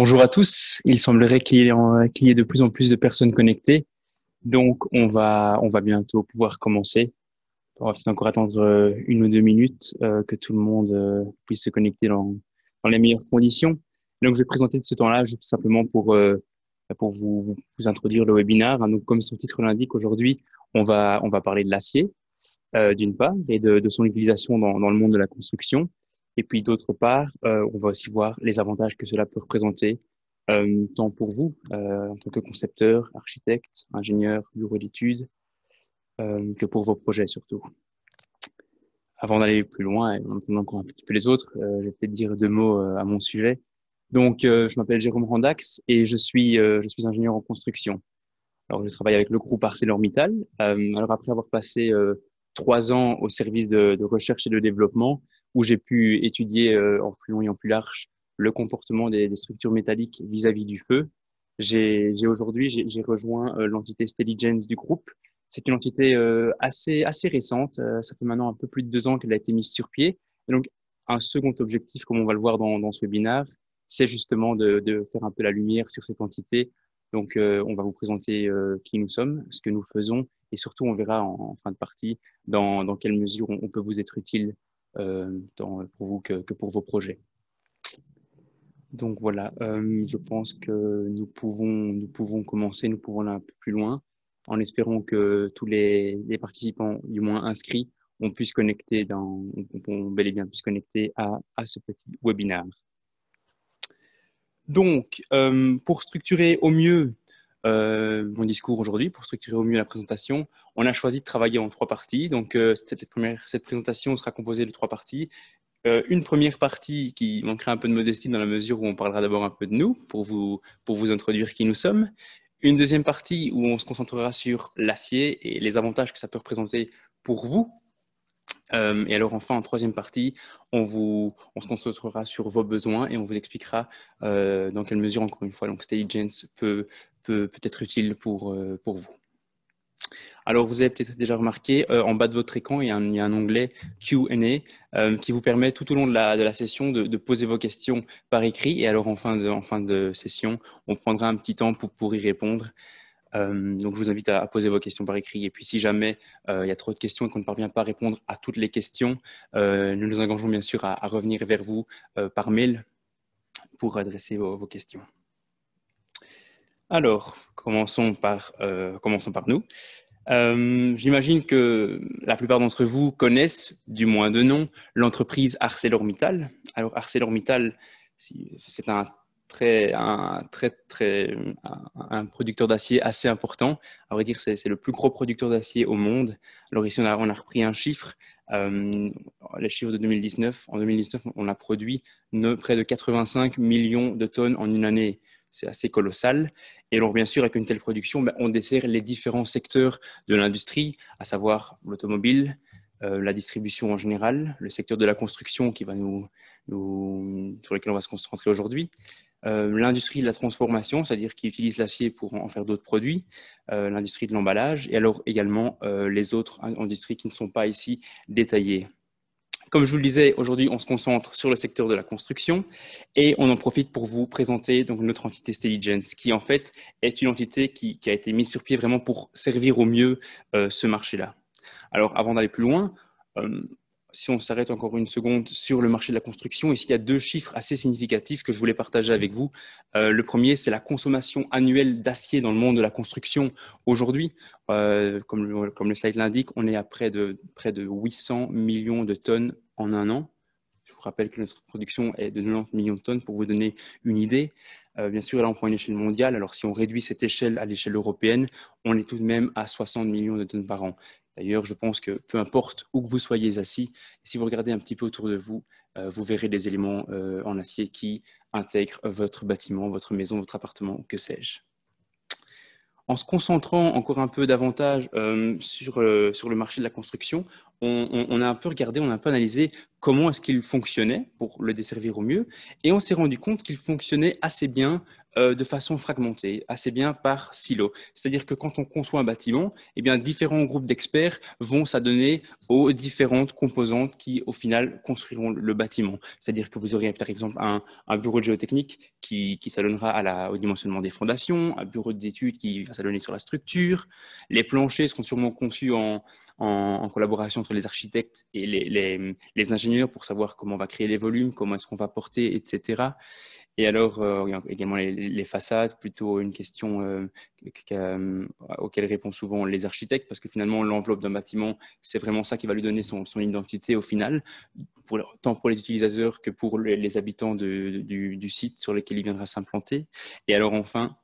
Bonjour à tous. Il semblerait qu'il y, ait de plus en plus de personnes connectées. Donc, on va, on va bientôt pouvoir commencer. On va peut-être encore attendre euh, une ou deux minutes euh, que tout le monde euh, puisse se connecter dans, les meilleures conditions. Donc, je vais présenter ce temps-là juste simplement pour, pour vous, introduire le webinaire. Hein, comme son titre l'indique, aujourd'hui, on va, on va parler de l'acier, d'une part, et de, son utilisation dans le monde de la construction et puis d'autre part, euh, on va aussi voir les avantages que cela peut représenter, euh, tant pour vous, euh, en tant que concepteur, architecte, ingénieur, bureau d'études, que pour vos projets surtout. Avant d'aller plus loin et maintenant encore un petit peu les autres, je vais peut-être dire deux mots à mon sujet. Donc, je m'appelle Jérôme Randax et je suis, ingénieur en construction. Alors, je travaille avec le groupe ArcelorMittal. alors, après avoir passé trois ans au service de recherche et de développement, où j'ai pu étudier euh, en plus long et en plus large le comportement des, structures métalliques vis-à-vis du feu. J'ai aujourd'hui j'ai rejoint euh, l'entité Stelligence du groupe. C'est une entité euh, assez assez récente. ça fait maintenant un peu plus de deux ans qu'elle a été mise sur pied. donc un second objectif, comme on va le voir dans, ce webinaire, c'est justement de, faire un peu la lumière sur cette entité. Donc, on va vous présenter qui nous sommes, ce que nous faisons, et surtout, on verra en, fin de partie dans, quelle mesure on, peut vous être utile euh, tant pour vous que, pour vos projets. Donc voilà, euh, je pense que nous pouvons, nous pouvons commencer, nous pouvons aller un peu plus loin, en espérant que tous les, participants, du moins inscrits, on puisse connecter dans, et bien se connecter à, à ce petit webinaire. Donc, euh, pour structurer au mieux euh, mon discours aujourd'hui pour structurer au mieux la présentation. On a choisi de travailler en trois parties. Donc, euh, cette, première, cette, présentation sera composée de trois parties. Euh, une première partie qui manquera un peu de modestie dans la mesure où on parlera d'abord un peu de nous pour vous, pour vous introduire qui nous sommes. Une deuxième partie où on se concentrera sur l'acier et les avantages que ça peut représenter pour vous euh, et alors enfin, en troisième partie, on, se concentrera sur vos besoins et on vous expliquera euh, dans quelle mesure, encore une fois, donc Agents peut, être utile euh, pour, vous. Alors, vous avez peut-être déjà remarqué, en bas de votre écran, il y a un, onglet Q&A qui vous permet tout au long de la, session de, poser vos questions par écrit. Et alors, en fin de, session, on prendra un petit temps pour y répondre donc, je vous invite à, poser vos questions par écrit. Et puis, si jamais il y a trop de questions et qu'on ne parvient pas à répondre à toutes les questions, nous nous engageons bien sûr à, revenir vers vous par mail pour adresser vos, questions. Alors, commençons par, commençons par nous. J'imagine que la plupart d'entre vous connaissent, du moins de nom, l'entreprise ArcelorMittal. Alors, ArcelorMittal, c'est un très, un, très, très, un producteur d'acier assez important. À vrai dire, c'est le plus gros producteur d'acier au monde. Alors ici, on a, repris un chiffre. Euh, les chiffres de 2019. En 2019, on a produit près de 85 millions de tonnes en une année. C'est assez colossal. Et alors, bien sûr, avec une telle production, ben, on dessert les différents secteurs de l'industrie, à savoir l'automobile, euh, la distribution en général, le secteur de la construction qui va nous, nous sur lequel on va se concentrer aujourd'hui, euh, l'industrie de la transformation, c'est-à-dire qui utilise l'acier pour en faire d'autres produits, euh, l'industrie de l'emballage, et alors également euh, les autres industries qui ne sont pas ici détaillées. Comme je vous le disais, aujourd'hui, on se concentre sur le secteur de la construction et on en profite pour vous présenter donc notre entité Stelligence, qui en fait est une entité qui, qui, a été mise sur pied vraiment pour servir au mieux ce marché-là. Alors, avant d'aller plus loin, si on s'arrête encore une seconde sur le marché de la construction, ici il y a deux chiffres assez significatifs que je voulais partager avec vous. Euh, le premier, c'est la consommation annuelle d'acier dans le monde de la construction aujourd'hui. Euh, comme, le site l'indique, on est à près de, près de 800 millions de tonnes en un an. Je vous rappelle que notre production est de 90 millions de tonnes pour vous donner une idée. Euh, bien sûr, là, on prend une échelle mondiale. Alors, si on réduit cette échelle à l'échelle européenne, on est tout de même à 60 millions de tonnes par an. D'ailleurs, je pense que peu importe où que vous soyez assis, si vous regardez un petit peu autour de vous, euh, vous verrez des éléments euh, en acier qui intègrent votre bâtiment, votre maison, votre appartement, que sais-je. En se concentrant encore un peu davantage euh, sur, sur le marché de la construction, on, a un peu regardé, on a un peu analysé comment est-ce qu'il fonctionnait pour le desservir au mieux, et on s'est rendu compte qu'il fonctionnait assez bien euh, de façon fragmentée, assez bien par silo. C'est-à-dire que quand on conçoit un bâtiment, eh bien, différents groupes d'experts vont s'adonner aux différentes composantes qui, au final, construiront le bâtiment. C'est-à-dire que vous aurez, par exemple, un, bureau de géotechnique qui, s'adonnera à la, au dimensionnement des fondations, un bureau d'études qui va s'adonner sur la structure, les planchers seront sûrement conçus en en, collaboration entre les architectes et les, ingénieurs pour savoir comment on va créer les volumes, comment est-ce qu'on va porter, etc. Et alors, euh, également les, façades, plutôt une question euh, euh auquel répondent souvent les architectes, parce que finalement, l'enveloppe d'un bâtiment, c'est vraiment ça qui va lui donner son, identité au final, pour, tant pour les utilisateurs que pour les, habitants du, du, site sur lequel il viendra s'implanter. Et alors, enfin,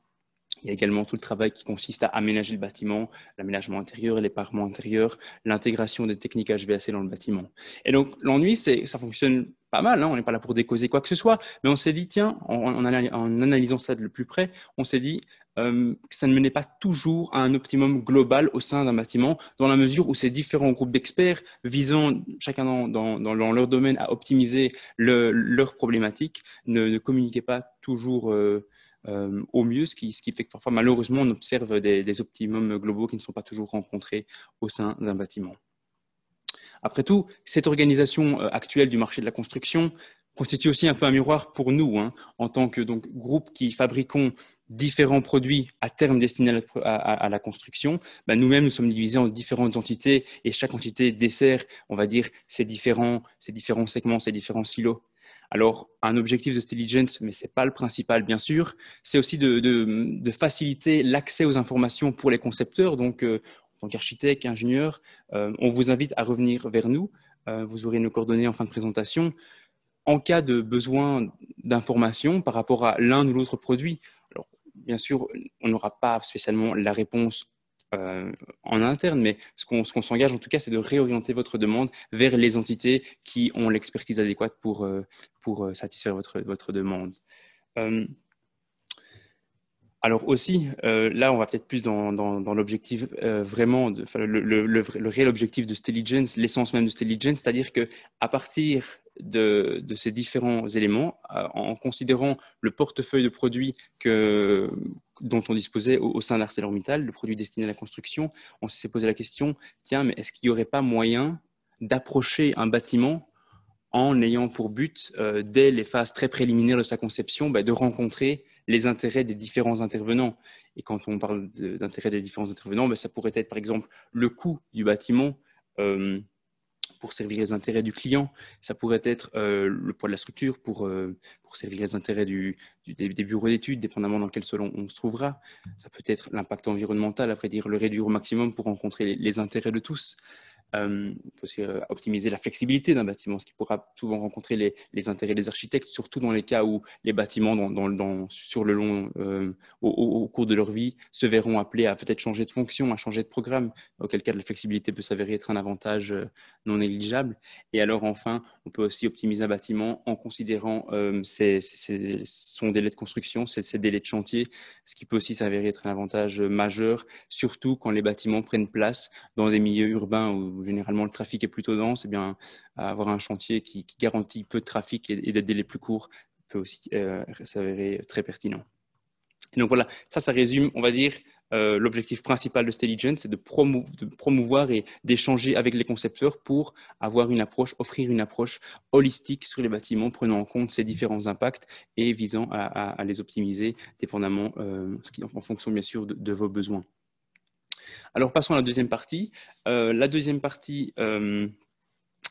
il y a également tout le travail qui consiste à aménager le bâtiment, l'aménagement intérieur et les parements intérieurs, l'intégration des techniques HVAC dans le bâtiment. Et donc, l'ennui, c'est ça fonctionne pas mal, hein. on n'est pas là pour décauser quoi que ce soit, mais on s'est dit, tiens, en, analysant ça de plus près, on s'est dit euh, que ça ne menait pas toujours à un optimum global au sein d'un bâtiment, dans la mesure où ces différents groupes d'experts visant chacun dans, leur domaine à optimiser leurs leur problématique ne, communiquaient pas toujours. Euh, euh, au mieux, ce qui, ce fait que parfois, malheureusement, on observe des, optimums globaux qui ne sont pas toujours rencontrés au sein d'un bâtiment. Après tout, cette organisation euh, actuelle du marché de la construction constitue aussi un peu un miroir pour nous, hein, en tant que donc, groupe qui fabriquons différents produits à terme destinés à, la construction, bah, nous-mêmes, nous sommes divisés en différentes entités et chaque entité dessert, on va dire, ces différents, ces différents segments, ces différents silos alors, un objectif de Stelligence, mais ce n'est pas le principal, bien sûr, c'est aussi de, faciliter l'accès aux informations pour les concepteurs. Donc, euh, en tant qu'architecte, ingénieur, euh, on vous invite à revenir vers nous. Euh, vous aurez nos coordonnées en fin de présentation. En cas de besoin d'informations par rapport à l'un ou l'autre produit, bien sûr, on n'aura pas spécialement la réponse en interne, mais ce qu'on s'engage en tout cas, c'est de réorienter votre demande vers les entités qui ont l'expertise adéquate pour, pour euh, satisfaire votre, votre demande. Euh, alors aussi, euh, là, on va peut-être plus dans, l'objectif vraiment, le, réel objectif de Stelligence, l'essence même de Stelligence, c'est-à-dire que à partir de, ces différents éléments, en considérant le portefeuille de produits que, dont on disposait au, au sein d'ArcelorMittal, le produit destiné à la construction, on s'est posé la question, tiens, mais est-ce qu'il n'y aurait pas moyen d'approcher un bâtiment en ayant pour but, euh, dès les phases très préliminaires de sa conception, bah, de rencontrer les intérêts des différents intervenants. Et quand on parle d'intérêts des différents intervenants, bah, ça pourrait être par exemple le coût du bâtiment euh, pour servir les intérêts du client, ça pourrait être euh, le poids de la structure pour, servir les intérêts des, bureaux d'études, dépendamment dans quel salon on se trouvera, ça peut être l'impact environnemental, après dire le réduire au maximum pour rencontrer les intérêts de tous. Il euh, faut aussi euh, optimiser la flexibilité d'un bâtiment, ce qui pourra souvent rencontrer les, intérêts des architectes, surtout dans les cas où les bâtiments, dans, dans, sur le long, euh, au, cours de leur vie, se verront appelés à peut-être changer de fonction, à changer de programme, auquel cas la flexibilité peut s'avérer être un avantage non négligeable. Et alors enfin, on peut aussi optimiser un bâtiment en considérant son délai de construction, ses, délais de chantier, ce qui peut aussi s'avérer être un avantage majeur, surtout quand les bâtiments prennent place dans des milieux urbains ou généralement le trafic est plutôt dense, et eh bien, avoir un chantier qui, garantit peu de trafic et, des délais plus courts peut aussi euh, s'avérer très pertinent. donc voilà, ça, ça résume, on va dire, euh, l'objectif principal de Stelligen, c'est de, promouvoir et d'échanger avec les concepteurs pour avoir une approche, offrir une approche holistique sur les bâtiments, prenant en compte ces différents impacts et visant à, les optimiser dépendamment, euh, en, fonction bien sûr de vos besoins. Alors passons à la deuxième partie. Euh, la deuxième partie, euh,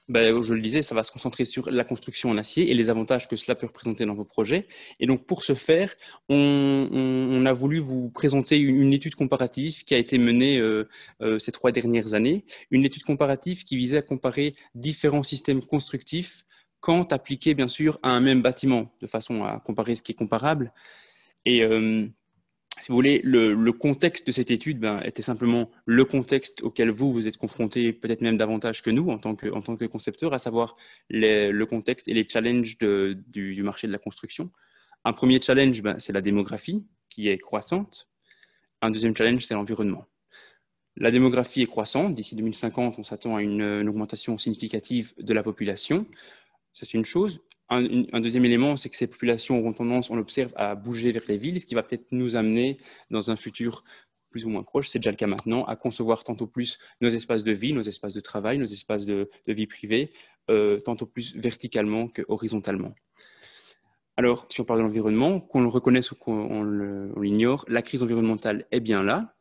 ben, je le disais, ça va se concentrer sur la construction en acier et les avantages que cela peut représenter dans vos projets. Et donc pour ce faire, on, a voulu vous présenter une, étude comparative qui a été menée euh, ces trois dernières années. Une étude comparative qui visait à comparer différents systèmes constructifs quand appliqués bien sûr à un même bâtiment, de façon à comparer ce qui est comparable. Et si vous voulez, le, contexte de cette étude ben, était simplement le contexte auquel vous, vous êtes confronté peut-être même davantage que nous en tant que, en tant que concepteur, à savoir le contexte et les challenges du, marché de la construction. Un premier challenge, ben, c'est la démographie qui est croissante. Un deuxième challenge, c'est l'environnement. La démographie est croissante. D'ici 2050, on s'attend à une, une augmentation significative de la population. C'est une chose. Un, deuxième élément, c'est que ces populations auront tendance, on l'observe, à bouger vers les villes, ce qui va peut-être nous amener dans un futur plus ou moins proche, c'est déjà le cas maintenant, à concevoir tantôt plus nos espaces de vie, nos espaces de travail, nos espaces de, vie privée, euh, tantôt plus verticalement que horizontalement. Alors, si on parle de l'environnement, qu'on le reconnaisse ou qu'on l'ignore, la crise environnementale est bien là.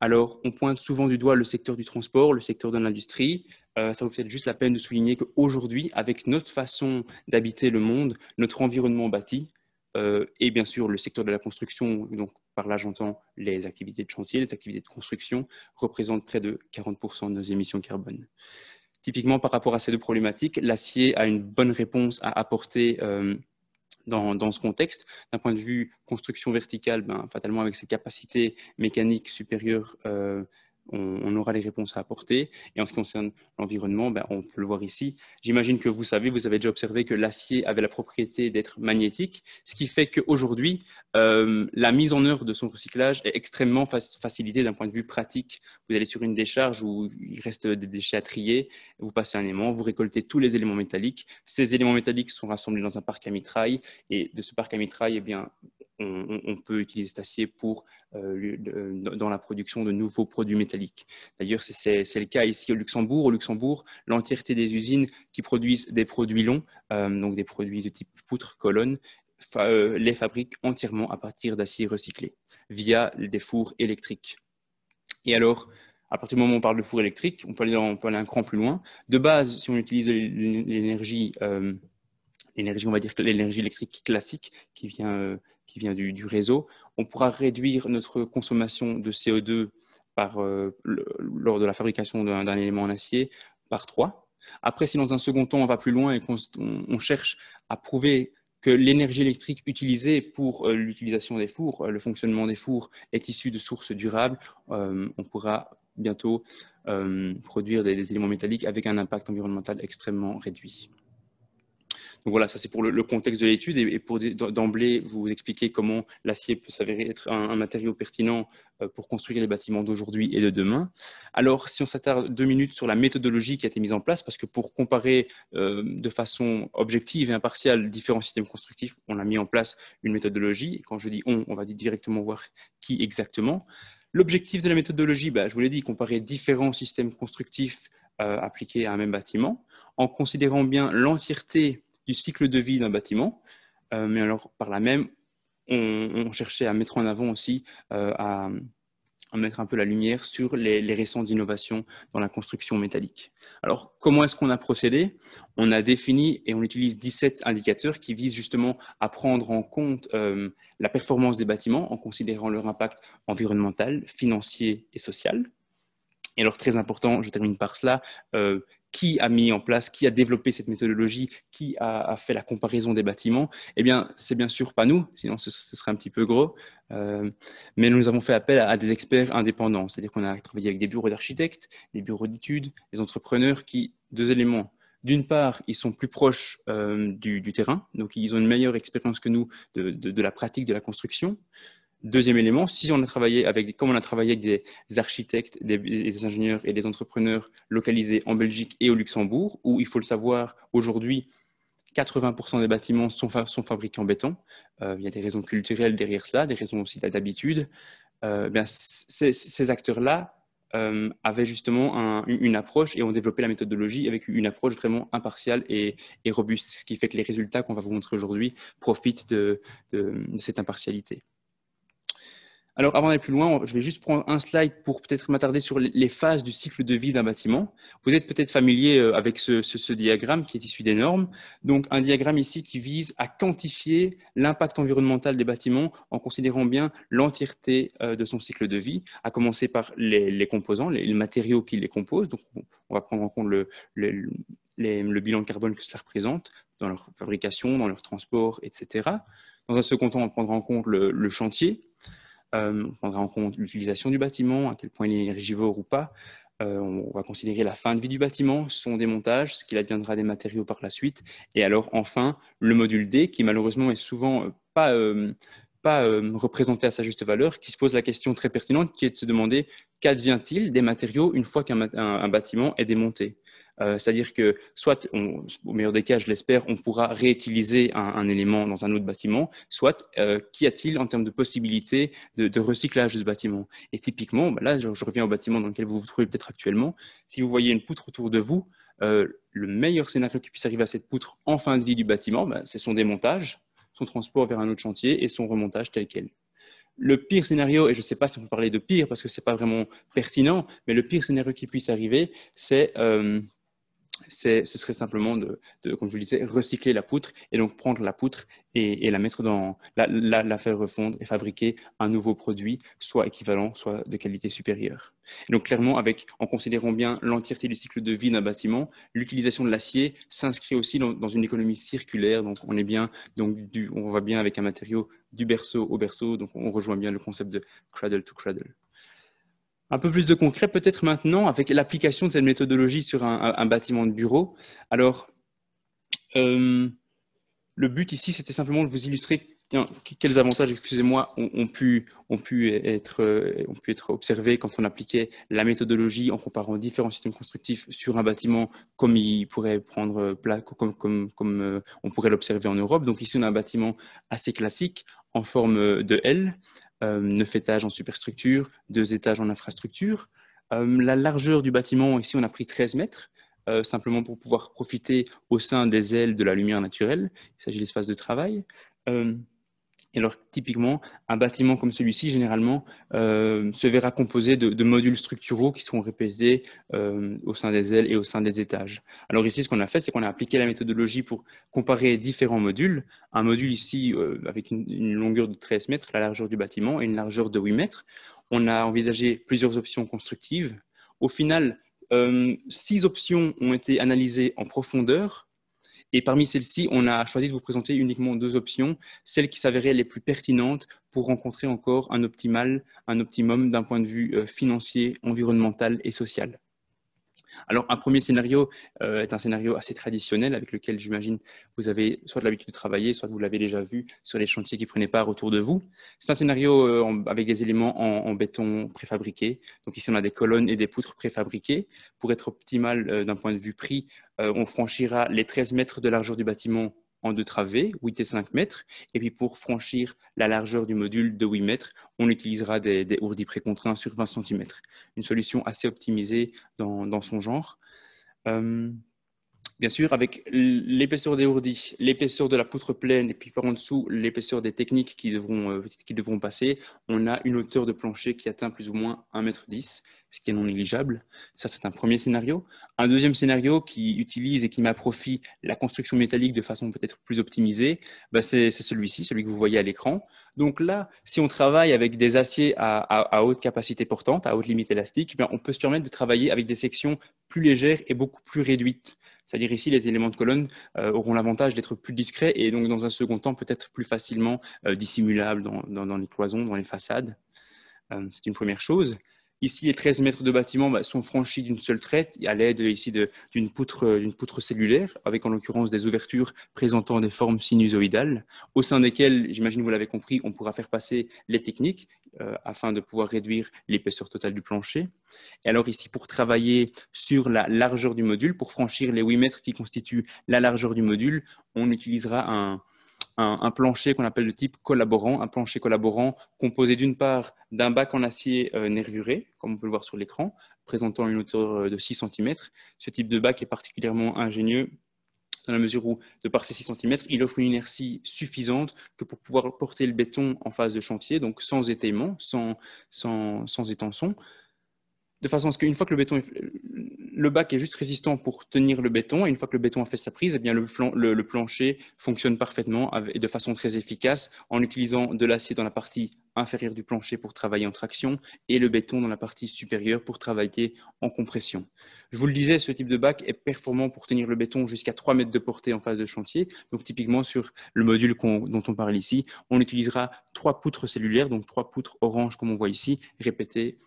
Alors, on pointe souvent du doigt le secteur du transport, le secteur de l'industrie. Euh, ça vaut peut-être juste la peine de souligner qu'aujourd'hui, avec notre façon d'habiter le monde, notre environnement bâti, euh, et bien sûr le secteur de la construction, donc par là j'entends les activités de chantier, les activités de construction, représentent près de 40% de nos émissions carbone. Typiquement, par rapport à ces deux problématiques, l'acier a une bonne réponse à apporter euh, dans, ce contexte. D'un point de vue construction verticale, ben, fatalement avec ses capacités mécaniques supérieures euh, on, aura les réponses à apporter. Et en ce qui concerne l'environnement, ben, on peut le voir ici. J'imagine que vous savez, vous avez déjà observé que l'acier avait la propriété d'être magnétique, ce qui fait qu'aujourd'hui, euh, la mise en œuvre de son recyclage est extrêmement facilitée d'un point de vue pratique. Vous allez sur une décharge où il reste des déchets à trier, vous passez un aimant, vous récoltez tous les éléments métalliques. Ces éléments métalliques sont rassemblés dans un parc à mitraille, et de ce parc à mitraille, eh bien, on, peut utiliser cet acier pour, euh, euh, dans la production de nouveaux produits métalliques. D'ailleurs, c'est le cas ici au Luxembourg. Au Luxembourg, l'entièreté des usines qui produisent des produits longs, euh, donc des produits de type poutre, colonne, les fabriquent entièrement à partir d'acier recyclé via des fours électriques. Et alors, à partir du moment où on parle de four électrique, on peut aller, on aller un cran plus loin. De base, si on utilise l'énergie l'énergie, on va dire l'énergie électrique classique qui vient qui vient du, réseau. On pourra réduire notre consommation de CO2 euh, lors de la fabrication d'un élément en acier par 3. Après, si dans un second temps, on va plus loin et qu'on on cherche à prouver que l'énergie électrique utilisée pour euh, l'utilisation des fours, euh, le fonctionnement des fours est issu de sources durables, on pourra bientôt produire des éléments métalliques avec un impact environnemental extrêmement réduit voilà, ça c'est pour le, contexte de l'étude et, pour d'emblée vous expliquer comment l'acier peut s'avérer être un, matériau pertinent euh, pour construire les bâtiments d'aujourd'hui et de demain. Alors si on s'attarde deux minutes sur la méthodologie qui a été mise en place, parce que pour comparer euh, de façon objective et impartiale différents systèmes constructifs, on a mis en place une méthodologie. quand je dis on, on va dire directement voir qui exactement. L'objectif de la méthodologie, bah, je vous l'ai dit, comparer différents systèmes constructifs euh, appliqués à un même bâtiment en considérant bien l'entièreté du cycle de vie d'un bâtiment. Euh, mais alors, par là même, on, cherchait à mettre en avant aussi, euh, à, mettre un peu la lumière sur les, récentes innovations dans la construction métallique. Alors, comment est-ce qu'on a procédé On a défini et on utilise 17 indicateurs qui visent justement à prendre en compte euh, la performance des bâtiments en considérant leur impact environnemental, financier et social. Et alors, très important, je termine par cela, qui a mis en place, qui a développé cette méthodologie, qui a, fait la comparaison des bâtiments, eh bien, c'est bien sûr pas nous, sinon ce, serait un petit peu gros. Euh, mais nous avons fait appel à, des experts indépendants, c'est-à-dire qu'on a travaillé avec des bureaux d'architectes, des bureaux d'études, des entrepreneurs qui, deux éléments, d'une part, ils sont plus proches euh, du, terrain, donc ils ont une meilleure expérience que nous de, de la pratique de la construction. Deuxième élément, si on a travaillé avec, comme on a travaillé avec des architectes, des, ingénieurs et des entrepreneurs localisés en Belgique et au Luxembourg, où il faut le savoir, aujourd'hui, 80% des bâtiments sont, sont, fabriqués en béton. Euh, il y a des raisons culturelles derrière cela, des raisons aussi d'habitude. Euh, ces acteurs-là euh, avaient justement une approche et ont développé la méthodologie avec une approche vraiment impartiale et, robuste, ce qui fait que les résultats qu'on va vous montrer aujourd'hui profitent de cette impartialité. Alors, avant d'aller plus loin, je vais juste prendre un slide pour peut-être m'attarder sur les phases du cycle de vie d'un bâtiment. Vous êtes peut-être familier euh, avec ce, diagramme qui est issu des normes. Donc, un diagramme ici qui vise à quantifier l'impact environnemental des bâtiments en considérant bien l'entièreté euh, de son cycle de vie, à commencer par les, composants, les, matériaux qui les composent. Donc, on va prendre en compte le, bilan carbone que cela représente dans leur fabrication, dans leur transport, etc. Dans un second temps, on prendre en compte le chantier, euh, on prendra en compte l'utilisation du bâtiment, à quel point il est énergivore ou pas. Euh, on va considérer la fin de vie du bâtiment, son démontage, ce qu'il adviendra des matériaux par la suite. Et alors enfin, le module D, qui malheureusement est souvent euh, pas pas représenté à sa juste valeur, qui se pose la question très pertinente qui est de se demander qu'advient-il des matériaux une fois qu'un bâtiment est démonté euh, c'est-à-dire que soit, au meilleur des cas, je l'espère, on pourra réutiliser un, élément dans un autre bâtiment, soit euh, qu'y a-t-il en termes de possibilités de, recyclage de ce bâtiment Et typiquement, bah là, je, reviens au bâtiment dans lequel vous vous trouvez peut-être actuellement, si vous voyez une poutre autour de vous, euh, le meilleur scénario qui puisse arriver à cette poutre en fin de vie du bâtiment, bah, c'est son démontage, son transport vers un autre chantier et son remontage tel quel le pire scénario, et je ne sais pas si on peut parler de pire parce que ce n'est pas vraiment pertinent, mais le pire scénario qui puisse arriver, c'est ce serait simplement de, comme je vous disais, recycler la poutre et donc prendre la poutre et, la mettre dans, la, la, faire refondre et fabriquer un nouveau produit, soit équivalent, soit de qualité supérieure. donc clairement, avec, en considérant bien l'entièreté du cycle de vie d'un bâtiment, l'utilisation de l'acier s'inscrit aussi dans, une économie circulaire. Donc on est bien, on va bien avec un matériau du berceau au berceau. Donc on rejoint bien le concept de cradle to cradle. Un peu plus de concret peut-être maintenant avec l'application de cette méthodologie sur un, bâtiment de bureau. Alors, euh, le but ici, c'était simplement de vous illustrer quels avantages, excusez-moi, euh, ont, pu, être, observés quand on appliquait la méthodologie en comparant différents systèmes constructifs sur un bâtiment comme il pourrait prendre place, comme, comme euh, on pourrait l'observer en Europe. Donc ici, on a un bâtiment assez classique en forme de L euh, neuf étages en superstructure, deux étages en infrastructure. Euh, la largeur du bâtiment, ici on a pris 13 mètres, euh, simplement pour pouvoir profiter au sein des ailes de la lumière naturelle. Il s'agit d'espace de travail alors, typiquement, un bâtiment comme celui-ci, généralement, euh, se verra composé de, modules structuraux qui seront répétés euh, au sein des ailes et au sein des étages. Alors ici, ce qu'on a fait, c'est qu'on a appliqué la méthodologie pour comparer différents modules. Un module ici euh, avec une, une, longueur de 13 mètres, la largeur du bâtiment, et une largeur de 8 mètres. On a envisagé plusieurs options constructives. Au final, six options ont été analysées en profondeur et parmi celles-ci, on a choisi de vous présenter uniquement deux options, celles qui s'avéraient les plus pertinentes pour rencontrer encore un optimal, un optimum d'un point de vue euh, financier, environnemental et social. Alors, un premier scénario euh, est un scénario assez traditionnel avec lequel, j'imagine, vous avez soit de l'habitude de travailler, soit vous l'avez déjà vu sur les chantiers qui prenaient part autour de vous. C'est un scénario euh, avec des éléments en, béton préfabriqué. Donc, ici, on a des colonnes et des poutres préfabriquées. Pour être optimal euh, d'un point de vue prix, on franchira les 13 mètres de largeur du bâtiment en deux travées, 8 et 5 mètres. Et puis pour franchir la largeur du module de 8 mètres, on utilisera des, ourdis précontraints sur 20 cm. Une solution assez optimisée dans, son genre. Euh, bien sûr, avec l'épaisseur des ourdis, l'épaisseur de la poutre pleine et puis par en dessous l'épaisseur des techniques qui devront, euh, qui devront passer, on a une hauteur de plancher qui atteint plus ou moins 1,10 m, ce qui est non négligeable. Ça, c'est un premier scénario. Un deuxième scénario qui utilise et qui met la construction métallique de façon peut-être plus optimisée, bah, c'est celui-ci, celui que vous voyez à l'écran. Donc là, si on travaille avec des aciers à, haute capacité portante, à haute limite élastique, eh on peut se permettre de travailler avec des sections plus légères et beaucoup plus réduites. C'est-à-dire ici, les éléments de colonne euh, auront l'avantage d'être plus discrets et donc dans un second temps peut-être plus facilement euh, dissimulables dans, les cloisons, dans les façades. Euh, c'est une première chose. Ici, les 13 mètres de bâtiment bah, sont franchis d'une seule traite à l'aide ici d'une poutre, euh, poutre cellulaire, avec en l'occurrence des ouvertures présentant des formes sinusoïdales, au sein desquelles, j'imagine vous l'avez compris, on pourra faire passer les techniques euh, afin de pouvoir réduire l'épaisseur totale du plancher. Et alors ici, pour travailler sur la largeur du module, pour franchir les 8 mètres qui constituent la largeur du module, on utilisera un, un, plancher qu'on appelle de type collaborant, un plancher collaborant composé d'une part d'un bac en acier euh, nervuré, comme on peut le voir sur l'écran, présentant une hauteur euh, de 6 cm. Ce type de bac est particulièrement ingénieux dans la mesure où, de par ses 6 cm, il offre une inertie suffisante que pour pouvoir porter le béton en phase de chantier, donc sans étayement, sans, sans, sans étançon, de façon à ce qu'une fois que le béton, le bac est juste résistant pour tenir le béton, et une fois que le béton a fait sa prise, eh bien le, plancher fonctionne parfaitement et de façon très efficace en utilisant de l'acier dans la partie inférieure du plancher pour travailler en traction et le béton dans la partie supérieure pour travailler en compression. Je vous le disais, ce type de bac est performant pour tenir le béton jusqu'à 3 mètres de portée en phase de chantier. Donc typiquement sur le module dont on parle ici, on utilisera trois poutres cellulaires, donc trois poutres orange comme on voit ici, répétées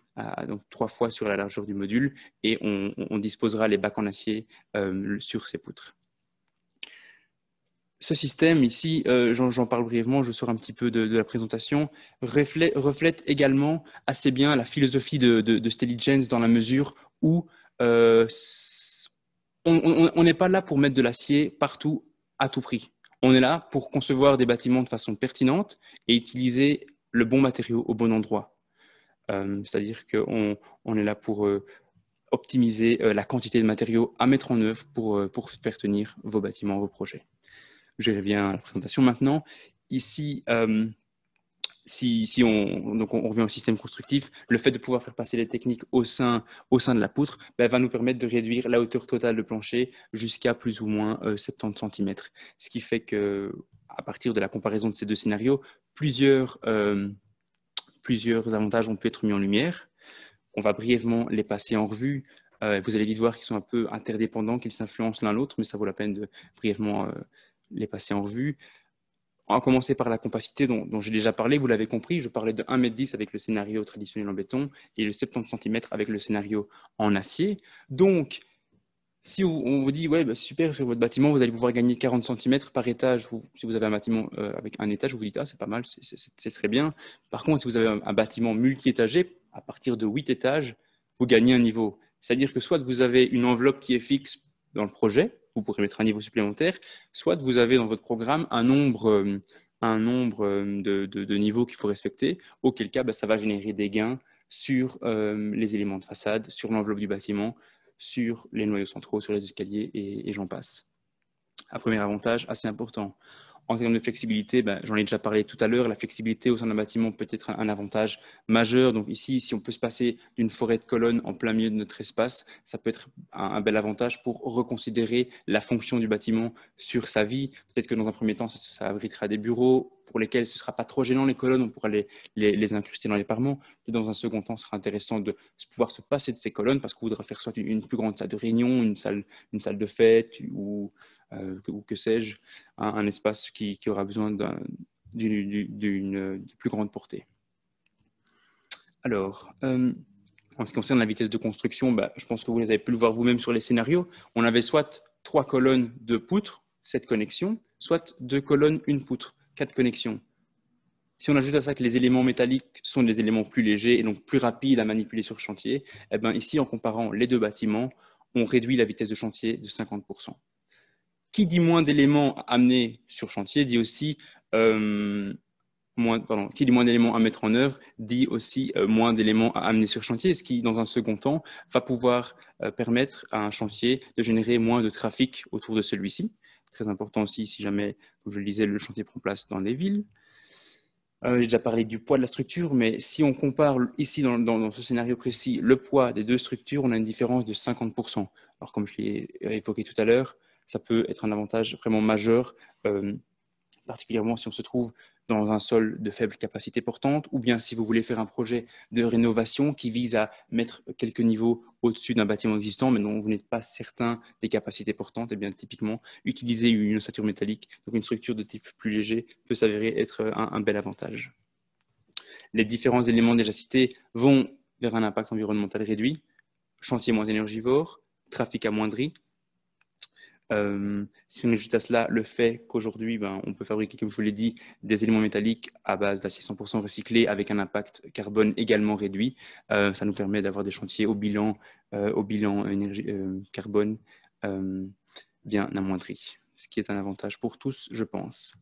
donc trois fois sur la largeur du module et on, disposera les bacs en acier euh, sur ces poutres. Ce système ici, euh, j'en parle brièvement, je sors un petit peu de, la présentation, reflète, également assez bien la philosophie de, de, de dans la mesure où euh, on n'est pas là pour mettre de l'acier partout à tout prix. On est là pour concevoir des bâtiments de façon pertinente et utiliser le bon matériau au bon endroit. Euh, c'est-à-dire qu'on on est là pour euh, optimiser euh, la quantité de matériaux à mettre en œuvre pour, pour faire tenir vos bâtiments, vos projets. Je reviens à la présentation maintenant. Ici, si, on, on revient au système constructif, le fait de pouvoir faire passer les techniques au sein, au sein de la poutre ben, va nous permettre de réduire la hauteur totale de plancher jusqu'à plus ou moins 70 cm. Ce qui fait que, à partir de la comparaison de ces deux scénarios, plusieurs, plusieurs avantages ont pu être mis en lumière. On va brièvement les passer en revue. Euh, vous allez vite voir qu'ils sont un peu interdépendants, qu'ils s'influencent l'un l'autre, mais ça vaut la peine de brièvement euh, les passer en revue. On va commencer par la compacité dont, dont j'ai déjà parlé, vous l'avez compris, je parlais de 1m10 avec le scénario traditionnel en béton et le 70 cm avec le scénario en acier. Donc, si on vous dit, ouais, bah, super, sur votre bâtiment, vous allez pouvoir gagner 40 cm par étage, si vous avez un bâtiment euh, avec un étage, vous vous dites, ah, c'est pas mal, c'est très bien. Par contre, si vous avez un, bâtiment multi-étagé, à partir de 8 étages, vous gagnez un niveau. C'est-à-dire que soit vous avez une enveloppe qui est fixe dans le projet, vous pourrez mettre un niveau supplémentaire, soit vous avez dans votre programme un nombre, euh, euh, de, niveaux qu'il faut respecter, auquel cas, bah, ça va générer des gains sur les éléments de façade, sur l'enveloppe du bâtiment, sur les noyaux centraux, sur les escaliers et, j'en passe. Un premier avantage assez important en termes de flexibilité, ben, j'en ai déjà parlé tout à l'heure, la flexibilité au sein d'un bâtiment peut être un, avantage majeur. Donc ici, si on peut se passer d'une forêt de colonnes en plein milieu de notre espace, ça peut être un, bel avantage pour reconsidérer la fonction du bâtiment sur sa vie. Peut-être que dans un premier temps, ça, abritera des bureaux, pour lesquels ce ne sera pas trop gênant, les colonnes, on pourra les, incruster dans les parements. Et dans un second temps, ce sera intéressant de pouvoir se passer de ces colonnes parce qu'on voudra faire soit une, une, plus grande salle de réunion, une salle, une salle de fête ou euh, ou que sais-je, un, espace qui, aura besoin d'une plus grande portée. Alors, euh, en ce qui concerne la vitesse de construction, bah, je pense que vous les avez pu le voir vous-même sur les scénarios. On avait soit trois colonnes, de poutres, cette connexion, soit deux colonnes, une poutre, quatre connexions. Si on ajoute à ça que les éléments métalliques sont des éléments plus légers et donc plus rapides à manipuler sur le chantier, eh ben, ici, en comparant les deux bâtiments, on réduit la vitesse de chantier de 50% qui dit moins d'éléments amenés sur chantier dit aussi euh, moins, qui dit moins d'éléments à mettre en œuvre dit aussi euh, moins d'éléments à amener sur chantier, ce qui, dans un second temps, va pouvoir euh, permettre à un chantier de générer moins de trafic autour de celui-ci. Très important aussi si jamais, comme je le disais, le chantier prend place dans les villes. J'ai déjà parlé du poids de la structure, mais si on compare ici dans, dans ce scénario précis le poids des deux structures, on a une différence de 50%. Alors comme je l'ai évoqué tout à l'heure, ça peut être un avantage vraiment majeur, euh, particulièrement si on se trouve dans un sol de faible capacité portante, ou bien si vous voulez faire un projet de rénovation qui vise à mettre quelques niveaux au-dessus d'un bâtiment existant, mais dont vous n'êtes pas certain des capacités portantes, et eh bien typiquement, utiliser une ossature métallique, donc une structure de type plus léger, peut s'avérer être un, un bel avantage. Les différents éléments déjà cités vont vers un impact environnemental réduit, chantier moins énergivore, trafic amoindri, euh, si on ajoute à cela le fait qu'aujourd'hui, ben, on peut fabriquer, comme je vous l'ai dit, des éléments métalliques à base d'acier 100% recyclé avec un impact carbone également réduit, euh, ça nous permet d'avoir des chantiers au bilan, euh, au bilan énergie, carbone bien amoindri, ce qui est un avantage pour tous, je pense.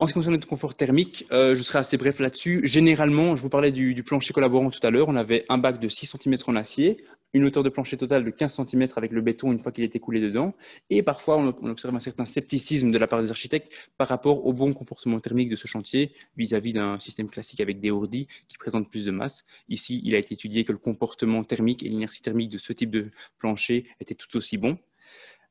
En ce qui concerne le confort thermique, je serai assez bref là-dessus. Généralement, je vous parlais du, du plancher collaborant tout à l'heure. On avait un bac de 6 cm en acier, une hauteur de plancher totale de 15 cm avec le béton une fois qu'il est coulé dedans. Et parfois, on observe un certain scepticisme de la part des architectes par rapport au bon comportement thermique de ce chantier vis-à-vis d'un système classique avec des ourdis qui présente plus de masse. Ici, il a été étudié que le comportement thermique et l'inertie thermique de ce type de plancher était tout aussi bon.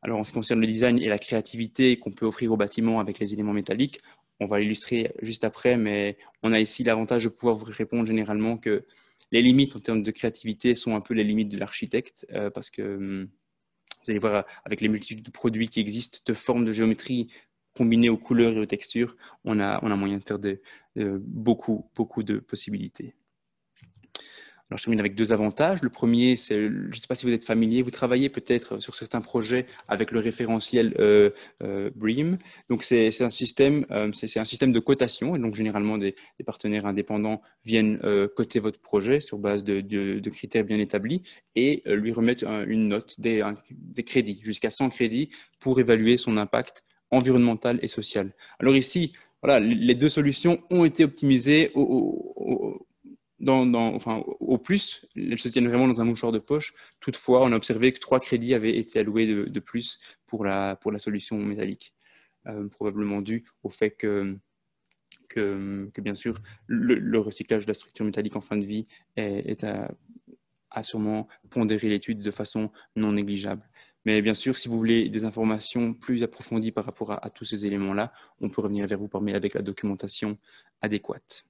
Alors, en ce qui concerne le design et la créativité qu'on peut offrir au bâtiment avec les éléments métalliques, on va l'illustrer juste après, mais on a ici l'avantage de pouvoir vous répondre généralement que les limites en termes de créativité sont un peu les limites de l'architecte euh, parce que hum, vous allez voir avec les multitudes de produits qui existent, de formes de géométrie combinées aux couleurs et aux textures, on a, on a moyen de faire de, euh, beaucoup, beaucoup de possibilités je termine avec deux avantages. Le premier, c'est, je ne sais pas si vous êtes familier, vous travaillez peut-être sur certains projets avec le référentiel euh, euh Donc, c'est, un système, euh, c'est, un système de cotation. Et donc, généralement, des, partenaires indépendants viennent euh, coter votre projet sur base de, critères bien établis et lui remettent une note, des, crédits, jusqu'à 100 crédits pour évaluer son impact environnemental et social. Alors ici, voilà, les deux solutions ont été optimisées au, au plus, elles se tiennent vraiment dans un mouchoir de poche. Toutefois, on a observé que trois crédits avaient été alloués de, plus pour la, pour la solution métallique, euh, probablement dû au fait que, que, bien sûr, le, recyclage de la structure métallique en fin de vie est, sûrement pondéré l'étude de façon non négligeable. Mais bien sûr, si vous voulez des informations plus approfondies par rapport à, à tous ces éléments-là, on peut revenir vers vous par mail avec la documentation adéquate.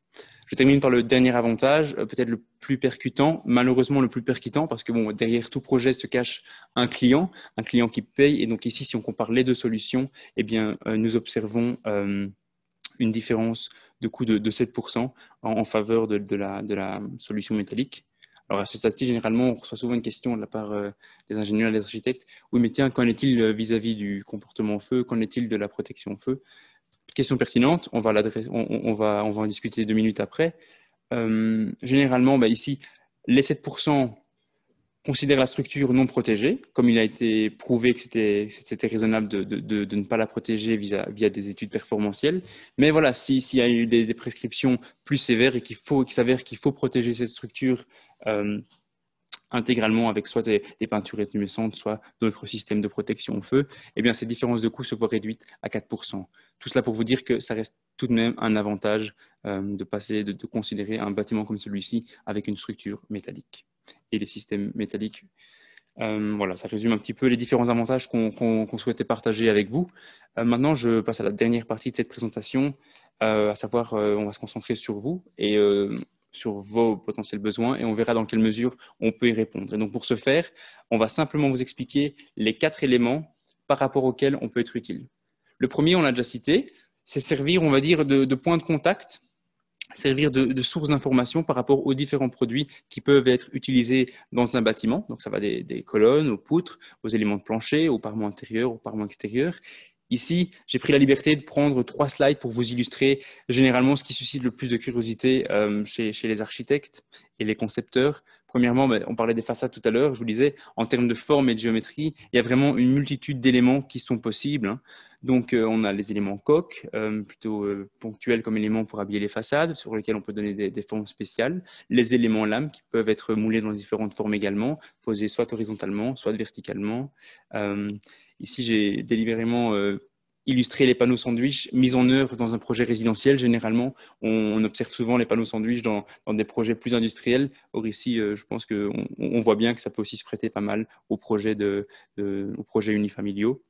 Je termine par le dernier avantage, euh, peut-être le plus percutant, malheureusement le plus percutant, parce que derrière tout projet se cache un client, un client qui paye. Et donc ici, si on compare les deux solutions, eh euh, nous observons euh, une différence de coût de, 7% en, faveur de, la, solution métallique. Alors à ce stade-ci, généralement, on reçoit souvent une question de la part des ingénieurs et des architectes. Oui, mais tiens, qu'en est-il vis-à-vis du comportement feu Qu'en est-il de la protection feu question pertinente, on va, on, on, va, on va en discuter deux minutes après. Euh, généralement, bah, ici, les 7% considèrent la structure non protégée, comme il a été prouvé que c'était raisonnable de, ne pas la protéger via, des études performancielles. Mais voilà, s'il y a eu des, prescriptions plus sévères et qu'il s'avère qu'il faut protéger cette structure euh, intégralement avec soit des, peintures étumescentes, soit d'autres systèmes de protection au feu, eh bien, ces différences de coûts se voient réduites à 4%. Tout cela pour vous dire que ça reste tout de même un avantage euh, de passer, de, considérer un bâtiment comme celui-ci avec une structure métallique et les systèmes métalliques. Euh, voilà, ça résume un petit peu les différents avantages qu'on souhaitait partager avec vous. Euh, maintenant, je passe à la dernière partie de cette présentation, à savoir, on va se concentrer sur vous et sur vos potentiels besoins et on verra dans quelle mesure on peut y répondre. Et donc pour ce faire, on va simplement vous expliquer les quatre éléments par rapport auxquels on peut être utile. Le premier, on l'a déjà cité, c'est servir, on va dire, de, point de contact, servir de, source d'information par rapport aux différents produits qui peuvent être utilisés dans un bâtiment. Donc ça va des, des colonnes, aux poutres, aux éléments de plancher, aux parements intérieurs, aux parements extérieurs. Ici, j'ai pris la liberté de prendre trois slides pour vous illustrer généralement ce qui suscite le plus de curiosité euh, chez, les architectes et les concepteurs. Premièrement, ben, on parlait des façades tout à l'heure, je vous disais, en termes de forme et de géométrie, il y a vraiment une multitude d'éléments qui sont possibles. Hein. Donc, euh, on a les éléments coques, euh, plutôt euh, ponctuels comme éléments pour habiller les façades, sur lesquels on peut donner des, formes spéciales. Les éléments lames qui peuvent être moulés dans différentes formes également, posés soit horizontalement, soit verticalement. ici, j'ai délibérément illustré les panneaux sandwich mis en œuvre dans un projet résidentiel. Généralement, on, observe souvent les panneaux sandwich dans, des projets plus industriels. Or ici, je pense qu'on voit bien que ça peut aussi se prêter pas mal de, aux projets unifamiliaux.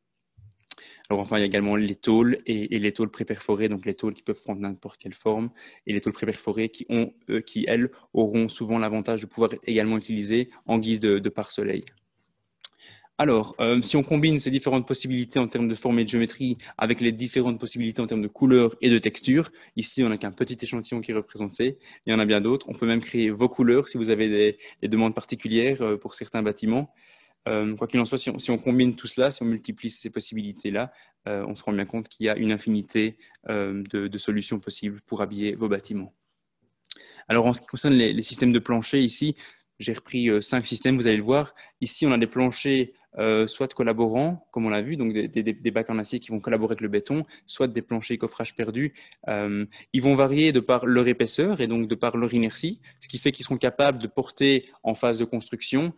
Alors enfin, il y a également les tôles et, les tôles préperforées, donc les tôles qui peuvent prendre n'importe quelle forme, et les tôles préperforées qui, ont, qui elles, auront souvent l'avantage de pouvoir être également utilisées en guise de, pare-soleil. Alors, euh, si on combine ces différentes possibilités en termes de forme et de géométrie avec les différentes possibilités en termes de couleurs et de texture ici on n'a qu'un petit échantillon qui est représenté, il y en a bien d'autres. On peut même créer vos couleurs si vous avez des demandes particulières euh, pour certains bâtiments. Euh, quoi qu'il en soit, si on, combine tout cela, si on multiplie ces possibilités-là, euh, on se rend bien compte qu'il y a une infinité euh, de, solutions possibles pour habiller vos bâtiments. Alors, en ce qui concerne les, systèmes de plancher, ici, j'ai repris cinq systèmes, vous allez le voir. Ici, on a des planchers soit collaborants, comme on l'a vu, donc des, bacs en acier qui vont collaborer avec le béton, soit des planchers coffrage perdu. ils vont varier de par leur épaisseur et donc de par leur inertie, ce qui fait qu'ils seront capables de porter en phase de construction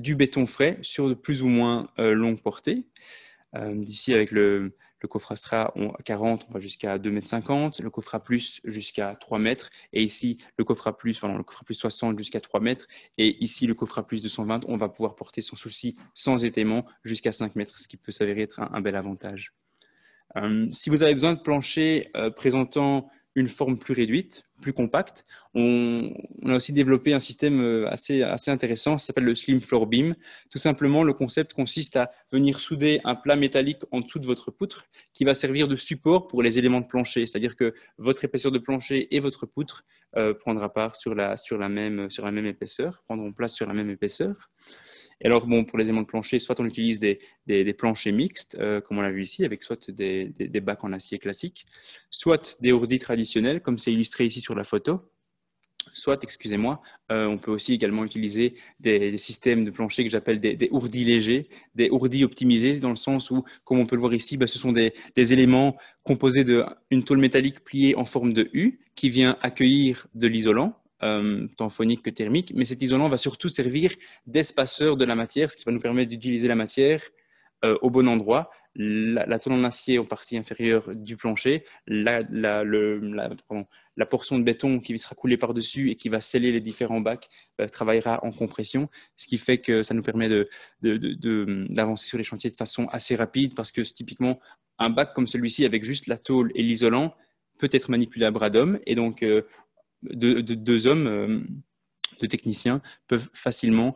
du béton frais sur de plus ou moins euh, longue portée. Euh, d'ici, avec le, le coffre Astra 40, on va jusqu'à 2,50 m, le coffre A plus jusqu'à 3 m, et ici le coffre A plus, pardon, le coffre A plus 60 jusqu'à 3 m, et ici le coffre A plus 220, on va pouvoir porter sans souci, sans étayement, jusqu'à 5 m, ce qui peut s'avérer être un, bel avantage. Euh, si vous avez besoin de plancher présentant une forme plus réduite, plus compacte. On, a aussi développé un système euh, assez, assez intéressant, ça s'appelle le Slim Floor Beam. Tout simplement, le concept consiste à venir souder un plat métallique en dessous de votre poutre qui va servir de support pour les éléments de plancher, c'est-à-dire que votre épaisseur de plancher et votre poutre euh, prendra part sur la, sur, la même, sur la même épaisseur, prendront place sur la même épaisseur. Et alors, bon, pour les éléments de plancher, soit on utilise des, planchers mixtes, euh, comme on l'a vu ici, avec soit des, des, bacs en acier classique, soit des ourdis traditionnels, comme c'est illustré ici sur la photo, soit, excusez-moi, euh, on peut aussi également utiliser des, systèmes de plancher que j'appelle des, ourdis légers, des ourdis optimisés, dans le sens où, comme on peut le voir ici, bah, ce sont des, éléments composés d'une tôle métallique pliée en forme de U qui vient accueillir de l'isolant euh, tant phonique que thermique, mais cet isolant va surtout servir d'espaceur de la matière, ce qui va nous permettre d'utiliser la matière euh, au bon endroit. La, tôle en acier en partie inférieure du plancher, la, la, portion de béton qui sera coulée par-dessus et qui va sceller les différents bacs euh, travaillera en compression, ce qui fait que ça nous permet d'avancer de, de, sur les chantiers de façon assez rapide parce que typiquement un bac comme celui-ci avec juste la tôle et l'isolant peut être manipulé à bras d'homme et donc de, deux hommes, euh, de deux techniciens, peuvent facilement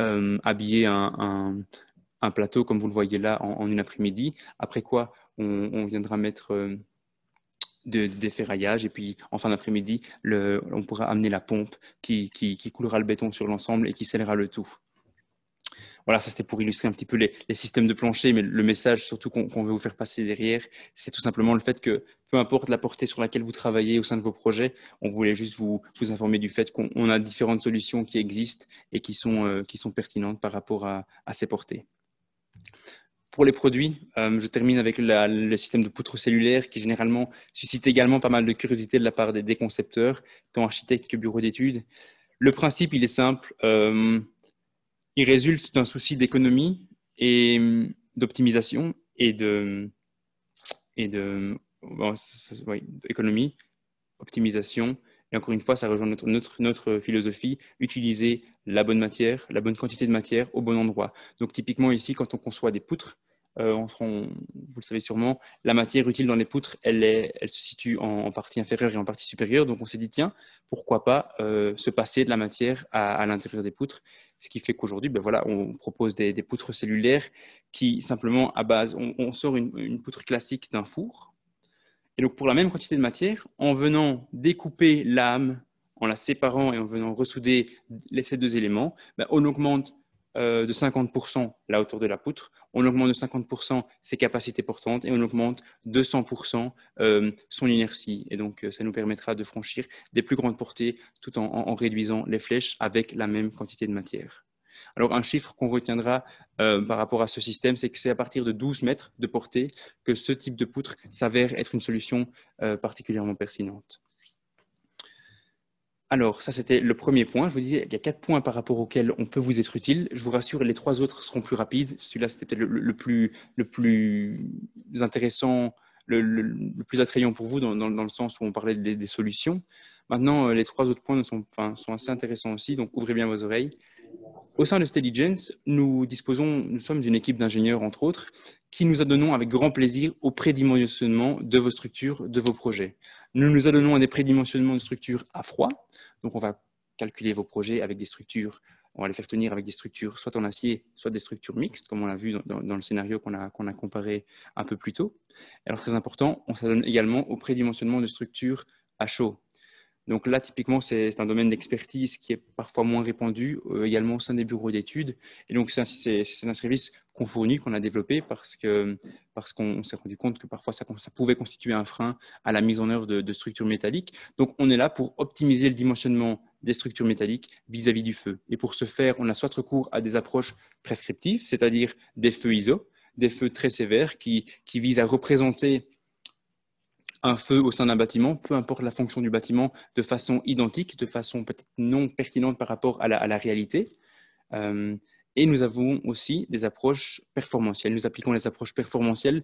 euh, habiller un, plateau, comme vous le voyez là, en, une après-midi. Après quoi, on, viendra mettre euh, de, des ferraillages et puis en fin d'après-midi, on pourra amener la pompe qui coulera le béton sur l'ensemble et qui scellera le tout voilà, ça c'était pour illustrer un petit peu les, systèmes de plancher, mais le message surtout qu'on veut vous faire passer derrière, c'est tout simplement le fait que peu importe la portée sur laquelle vous travaillez au sein de vos projets, on voulait juste vous, vous informer du fait qu'on a différentes solutions qui existent et qui sont, euh, qui sont pertinentes par rapport à, ces portées pour les produits, euh, je termine avec le système de poutre cellulaire qui généralement suscite également pas mal de curiosité de la part des, déconcepteurs, tant architectes que bureaux d'études. Le principe, il est simple. Euh, il résulte d'un souci d'économie et hum, d'optimisation et de, et de économie, optimisation. Et encore une fois, ça rejoint notre, notre, notre, philosophie, utiliser la bonne matière, la bonne quantité de matière au bon endroit. Donc typiquement ici, quand on conçoit des poutres, euh, vous le savez sûrement, la matière utile dans les poutres, elle, est, elle se situe en, partie inférieure et en partie supérieure. Donc on s'est dit, tiens, pourquoi pas euh, se passer de la matière à, à l'intérieur des poutres ce qui fait qu'aujourd'hui, ben voilà, on propose des, poutres cellulaires qui simplement à base, on, sort une, poutre classique d'un four. Et donc pour la même quantité de matière, en venant découper l'âme, en la séparant et en venant ressouder ces deux éléments, ben, on augmente euh, de 50% la hauteur de la poutre, on augmente de 50% ses capacités portantes et on augmente de 100% euh, son inertie. Et donc, euh, ça nous permettra de franchir des plus grandes portées tout en, en, réduisant les flèches avec la même quantité de matière. Alors, un chiffre qu'on retiendra par rapport à ce système, c'est que c'est à partir de 12 mètres de portée que ce type de poutre s'avère être une solution particulièrement pertinente. Alors, ça, c'était le premier point. Je vous disais, il y a quatre points par rapport auxquels on peut vous être utile. Je vous rassure, les trois autres seront plus rapides. Celui-là, c'était peut-être le, plus, intéressant, le, plus attrayant pour vous, dans, le sens où on parlait des, solutions. Maintenant, euh, les trois autres points sont assez intéressants aussi, donc ouvrez bien vos oreilles. Au sein de Stelligence, nous disposons, nous sommes une équipe d'ingénieurs, entre autres, qui nous adonnons avec grand plaisir au prédimensionnement de vos structures, de vos projets. Nous nous adonnons à des prédimensionnements de structures à froid, donc on va calculer vos projets avec des structures, on va les faire tenir avec des structures soit en acier, soit des structures mixtes, comme on l'a vu dans, le scénario qu'on a, a, comparé un peu plus tôt. Alors très important, on s'adonne également au prédimensionnement de structures à chaud, donc là, typiquement, c'est un domaine d'expertise qui est parfois moins répandu, euh, également au sein des bureaux d'études. Et donc, c'est un, service qu'on fournit, qu'on a développé, parce qu'on parce qu'on s'est rendu compte que parfois, ça, pouvait constituer un frein à la mise en œuvre de, structures métalliques. Donc, on est là pour optimiser le dimensionnement des structures métalliques vis-à-vis du feu. Et pour ce faire, on a soit recours à des approches prescriptives, c'est-à-dire des feux ISO, des feux très sévères qui, qui visent à représenter un feu au sein d'un bâtiment, peu importe la fonction du bâtiment, de façon identique, de façon peut-être non pertinente par rapport à la, réalité. Euh, et nous avons aussi des approches performantielles. Nous appliquons les approches performantielles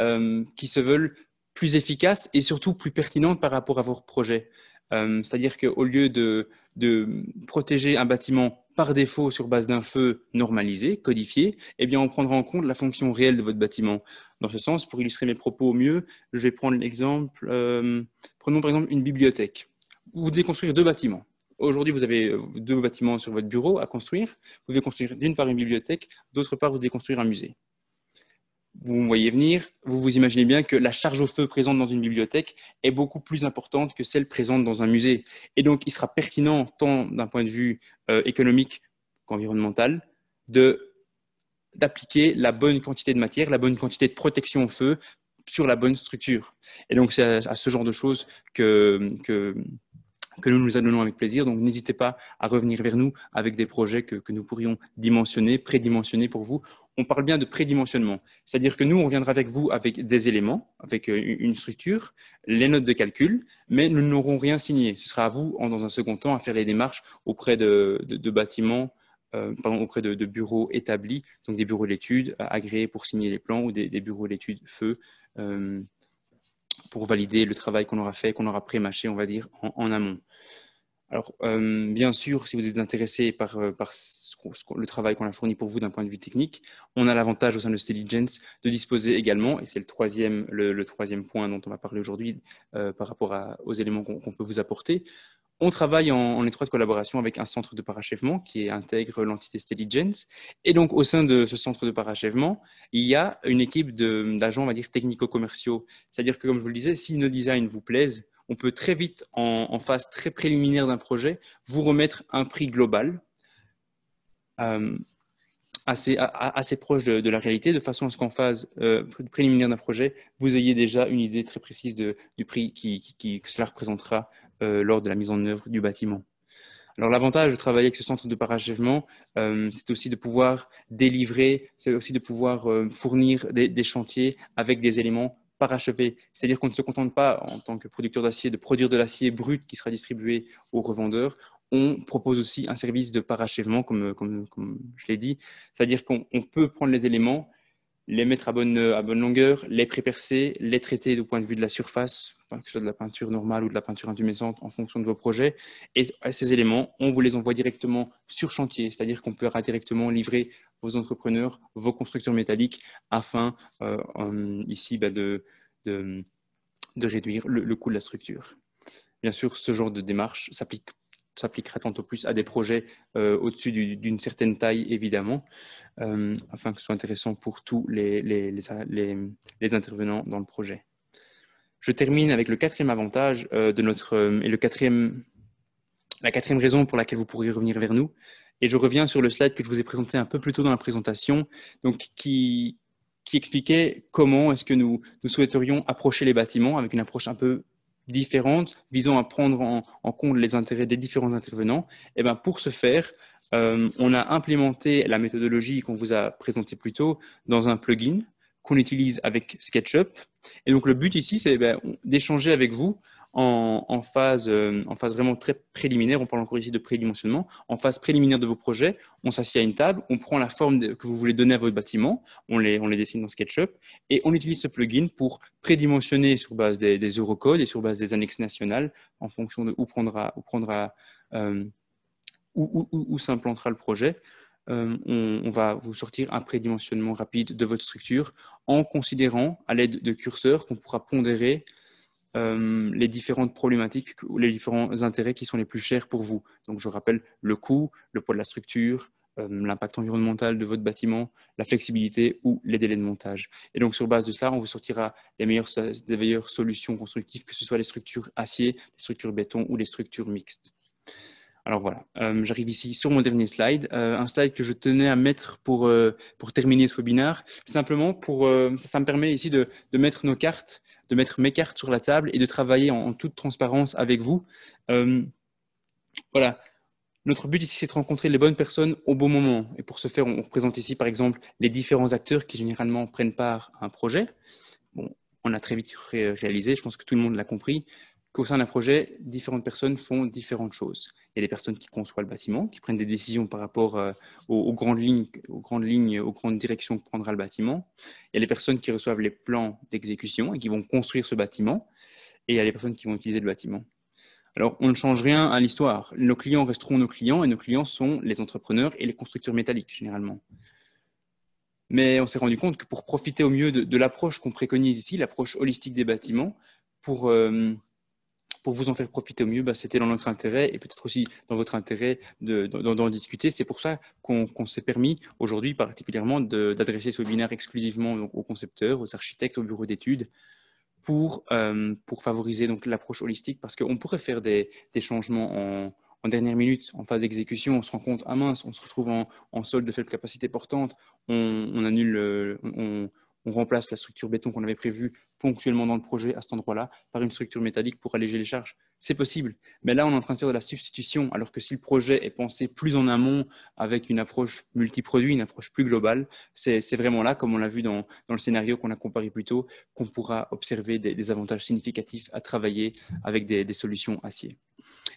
euh, qui se veulent plus efficaces et surtout plus pertinentes par rapport à vos projets. Euh, c'est-à-dire qu'au lieu de, protéger un bâtiment par défaut sur base d'un feu normalisé, codifié, eh bien on prendra en compte la fonction réelle de votre bâtiment. Dans ce sens, pour illustrer mes propos au mieux, je vais prendre l'exemple, euh, prenons par exemple une bibliothèque. Vous devez construire deux bâtiments. Aujourd'hui, vous avez deux bâtiments sur votre bureau à construire. Vous devez construire d'une part une bibliothèque, d'autre part, vous devez construire un musée vous me voyez venir, vous vous imaginez bien que la charge au feu présente dans une bibliothèque est beaucoup plus importante que celle présente dans un musée. Et donc, il sera pertinent, tant d'un point de vue euh, économique qu'environnemental, d'appliquer la bonne quantité de matière, la bonne quantité de protection au feu sur la bonne structure. Et donc, c'est à, ce genre de choses que que nous nous adonnons avec plaisir. Donc n'hésitez pas à revenir vers nous avec des projets que, nous pourrions dimensionner, prédimensionner pour vous. On parle bien de prédimensionnement, c'est-à-dire que nous, on viendra avec vous avec des éléments, avec euh, une structure, les notes de calcul, mais nous n'aurons rien signé. Ce sera à vous, dans un second temps, à faire les démarches auprès de, de, bâtiments, euh, pardon, auprès de, bureaux établis, donc des bureaux d'études agréés pour signer les plans ou des, bureaux d'études feu. Euh, pour valider le travail qu'on aura fait, qu'on aura pré prémâché, on va dire, en, amont. Alors, euh, bien sûr, si vous êtes intéressé par, euh, le travail qu'on a fourni pour vous d'un point de vue technique, on a l'avantage au sein de Stelligence de disposer également, et c'est le troisième, le, troisième point dont on va parler aujourd'hui euh, par rapport aux éléments qu'on peut vous apporter, on travaille en, étroite collaboration avec un centre de parachèvement qui intègre l'entité Stelligence. Et donc, au sein de ce centre de parachèvement, il y a une équipe d'agents, on va dire, technico-commerciaux. C'est-à-dire que, comme je vous le disais, si nos designs vous plaisent, on peut très vite, en, phase très préliminaire d'un projet, vous remettre un prix global euh, assez, proche de, la réalité, de façon à ce qu'en phase euh, préliminaire d'un projet, vous ayez déjà une idée très précise du prix qui, que cela représentera euh, lors de la mise en œuvre du bâtiment. Alors l'avantage de travailler avec ce centre de parachèvement, euh, c'est aussi de pouvoir délivrer, c'est aussi de pouvoir euh, fournir des, chantiers avec des éléments parachevés. C'est-à-dire qu'on ne se contente pas, en tant que producteur d'acier, de produire de l'acier brut qui sera distribué aux revendeurs. On propose aussi un service de parachèvement, comme je l'ai dit. C'est-à-dire qu'on peut prendre les éléments, les mettre à bonne, longueur, les prépercer, les traiter du point de vue de la surface, que ce soit de la peinture normale ou de la peinture intumescente en fonction de vos projets. Et ces éléments, on vous les envoie directement sur chantier, c'est-à-dire qu'on peut directement livrer vos entrepreneurs, vos constructeurs métalliques, afin euh, ici bah, de, de, de, réduire le coût de la structure. Bien sûr, ce genre de démarche s'applique s'appliquera tantôt plus à des projets euh, au-dessus d'une certaine taille, évidemment, euh, afin que ce soit intéressant pour tous les, intervenants dans le projet. Je termine avec le quatrième avantage euh, de notre, et le quatrième, la quatrième raison pour laquelle vous pourriez revenir vers nous. Et je reviens sur le slide que je vous ai présenté un peu plus tôt dans la présentation, donc qui, qui expliquait comment est-ce que nous, nous souhaiterions approcher les bâtiments avec une approche un peu différentes visant à prendre en, compte les intérêts des différents intervenants. Et eh ben pour ce faire, euh, on a implémenté la méthodologie qu'on vous a présentée plus tôt dans un plugin qu'on utilise avec SketchUp. Et donc le but ici, c'est eh ben, d'échanger avec vous en, phase, euh, en phase vraiment très préliminaire, on parle encore ici de prédimensionnement, en phase préliminaire de vos projets, on s'assied à une table, on prend la forme que vous voulez donner à votre bâtiment, on les, on les dessine dans SketchUp, et on utilise ce plugin pour prédimensionner sur base des, eurocodes et sur base des annexes nationales, en fonction de où prendra, où prendra euh, où, s'implantera le projet. Euh, on, on, va vous sortir un prédimensionnement rapide de votre structure en considérant à l'aide de curseurs qu'on pourra pondérer euh, les différentes problématiques ou les différents intérêts qui sont les plus chers pour vous. Donc, je rappelle le coût, le poids de la structure, euh, l'impact environnemental de votre bâtiment, la flexibilité ou les délais de montage. Et donc, sur base de cela, on vous sortira les des meilleures solutions constructives, que ce soit les structures acier, les structures béton ou les structures mixtes. Alors voilà, euh, j'arrive ici sur mon dernier slide, euh, un slide que je tenais à mettre pour, euh, terminer ce webinaire, simplement pour, ça, me permet ici de, mettre nos cartes, de mettre mes cartes sur la table et de travailler en, toute transparence avec vous. voilà, notre but ici, c'est de rencontrer les bonnes personnes au bon moment. Et pour ce faire, on, représente ici, par exemple, les différents acteurs qui généralement prennent part à un projet. on a très vite réalisé, je pense que tout le monde l'a compris, au sein d'un projet, différentes personnes font différentes choses. Il y a des personnes qui conçoivent le bâtiment, qui prennent des décisions par rapport euh, aux, grandes lignes, aux grandes lignes, aux grandes directions que prendra le bâtiment. Il y a les personnes qui reçoivent les plans d'exécution et qui vont construire ce bâtiment. Et il y a les personnes qui vont utiliser le bâtiment. Alors, on ne change rien à l'histoire. Nos clients resteront nos clients et nos clients sont les entrepreneurs et les constructeurs métalliques, généralement. Mais on s'est rendu compte que pour profiter au mieux de, l'approche qu'on préconise ici, l'approche holistique des bâtiments, pour, euh, pour vous en faire profiter au mieux, bah, c'était dans notre intérêt et peut-être aussi dans votre intérêt d'en discuter. C'est pour ça qu'on s'est permis aujourd'hui particulièrement d'adresser ce webinaire exclusivement aux concepteurs, aux architectes, aux bureaux d'études, pour, euh, pour favoriser l'approche holistique, parce qu'on pourrait faire des, changements en, dernière minute, en phase d'exécution, on se rend compte, à ah mince, on se retrouve en, en solde de faible capacité portante, on, annule, euh, on, on, remplace la structure béton qu'on avait prévue ponctuellement dans le projet à cet endroit-là par une structure métallique pour alléger les charges. C'est possible. Mais là, on est en train de faire de la substitution, alors que si le projet est pensé plus en amont avec une approche multiproduit, une approche plus globale, c'est vraiment là, comme on l'a vu dans, dans, le scénario qu'on a comparé plus tôt, qu'on pourra observer des, avantages significatifs à travailler avec des, solutions acier.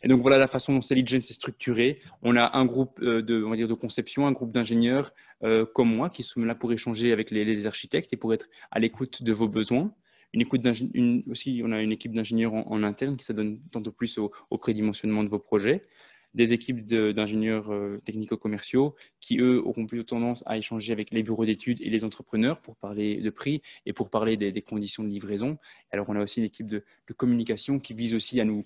Et donc voilà la façon dont Celligence s'est structurée. On a un groupe euh, de, on va dire, de conception, un groupe d'ingénieurs euh, comme moi qui sont là pour échanger avec les, les architectes et pour être à l'écoute de vos besoins. Une écoute aussi, on a une équipe d'ingénieurs en, interne qui s'adonne tantôt plus au, prédimensionnement de vos projets, des équipes d'ingénieurs euh, technico-commerciaux qui, eux, auront plutôt tendance à échanger avec les bureaux d'études et les entrepreneurs pour parler de prix et pour parler des, conditions de livraison. Alors, on a aussi une équipe de, communication qui vise aussi à nous,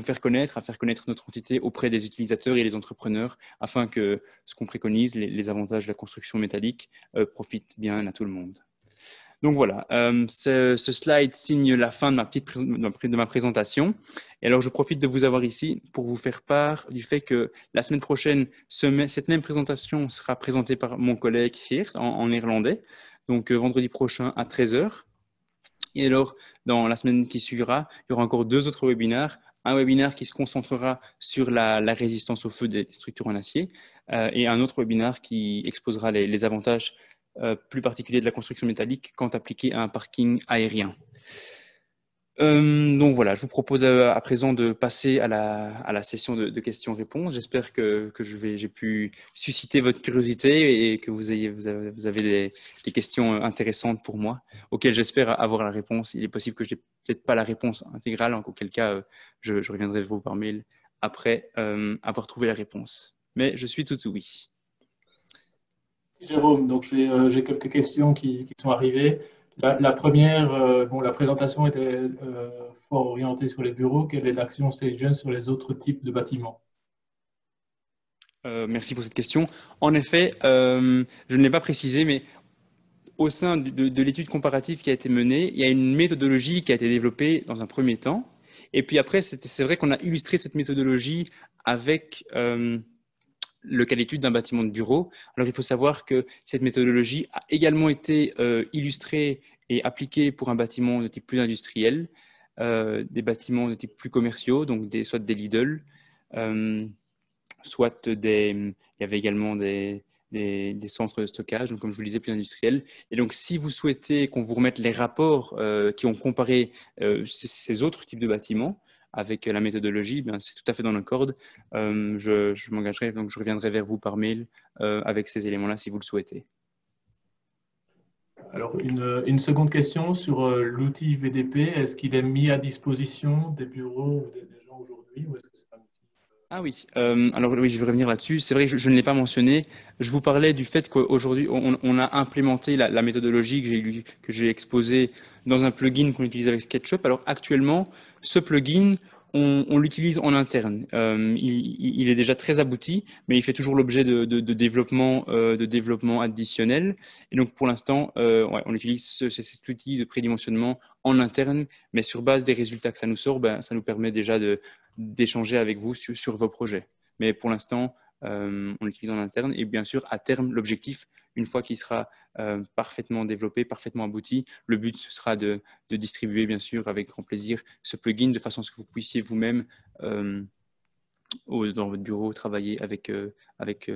faire connaître, à faire connaître notre entité auprès des utilisateurs et des entrepreneurs, afin que ce qu'on préconise, les, avantages de la construction métallique, euh, profitent bien à tout le monde. Donc voilà, euh, ce, slide signe la fin de ma, petite, de ma présentation. Et alors, je profite de vous avoir ici pour vous faire part du fait que la semaine prochaine, cette même présentation sera présentée par mon collègue hier en, irlandais, donc euh, vendredi prochain à 13h. Et alors, dans la semaine qui suivra, il y aura encore deux autres webinaires. Un webinaire qui se concentrera sur la, résistance au feu des structures en acier euh, et un autre webinaire qui exposera les avantages euh, plus particulier de la construction métallique quand appliqué à un parking aérien. Euh, donc voilà, je vous propose euh, à, présent de passer à la, à la session de, questions-réponses. J'espère que, que j'ai pu susciter votre curiosité et que vous, ayez, vous avez, des, questions intéressantes pour moi, auxquelles j'espère avoir la réponse. Il est possible que je n'ai peut-être pas la réponse intégrale, auquel cas je, je reviendrai vous par mail après avoir trouvé la réponse. Mais je suis tout oui. Jérôme. Donc, euh, j'ai quelques questions qui, sont arrivées. La, première, euh, la présentation était euh, fort orientée sur les bureaux. Quelle est l'action sur les autres types de bâtiments Merci pour cette question. En effet, je ne l'ai pas précisé, mais au sein de l'étude comparative qui a été menée, il y a une méthodologie qui a été développée dans un premier temps. Et puis après, c'est vrai qu'on a illustré cette méthodologie avec le cas d'étude d'un bâtiment de bureau. Alors il faut savoir que cette méthodologie a également été euh, illustrée et appliquée pour un bâtiment de type plus industriel, euh, des bâtiments de type plus commerciaux, donc soit des Lidl, euh, soit des... Il y avait également des, centres de stockage, donc comme je vous le disais, plus industriels. Et donc, si vous souhaitez qu'on vous remette les rapports qui ont comparé ces, autres types de bâtiments, avec la méthodologie, eh c'est tout à fait dans nos cordes. Euh, je, m'engagerai, donc je reviendrai vers vous par mail euh, avec ces éléments-là si vous le souhaitez. Alors, une, une seconde question sur euh, l'outil VDP. Est-ce qu'il est mis à disposition des bureaux ou des, gens aujourd'hui ah oui, alors oui, je vais revenir là-dessus. C'est vrai que je, ne l'ai pas mentionné. Je vous parlais du fait qu'aujourd'hui, on, a implémenté la, méthodologie que j'ai exposée dans un plugin qu'on utilise avec SketchUp. Alors actuellement, ce plugin, on, l'utilise en interne. Euh, il, est déjà très abouti, mais il fait toujours l'objet de, développement, euh, de développement additionnel. Et donc pour l'instant, euh, on utilise cet outil de prédimensionnement en interne, mais sur base des résultats que ça nous sort, ben, ça nous permet déjà d'échanger avec vous sur, vos projets. Mais pour l'instant, on euh, l'utilise en interne. Et bien sûr, à terme, l'objectif, une fois qu'il sera euh, parfaitement développé, parfaitement abouti, le but, ce sera de, distribuer, bien sûr, avec grand plaisir, ce plugin de façon à ce que vous puissiez vous-même, euh, dans votre bureau, travailler avec, avec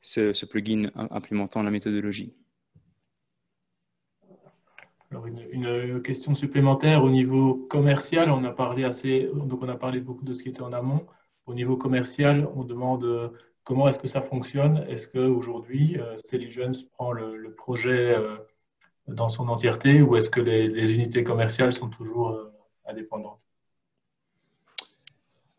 ce, plugin implémentant la méthodologie. Alors une, une, question supplémentaire au niveau commercial, on a parlé assez, donc on a parlé beaucoup de ce qui était en amont. Au niveau commercial, on demande euh, comment est-ce que ça fonctionne Est-ce qu'aujourd'hui, euh, Stelligence prend le, projet euh, dans son entièreté ou est-ce que les unités commerciales sont toujours indépendantes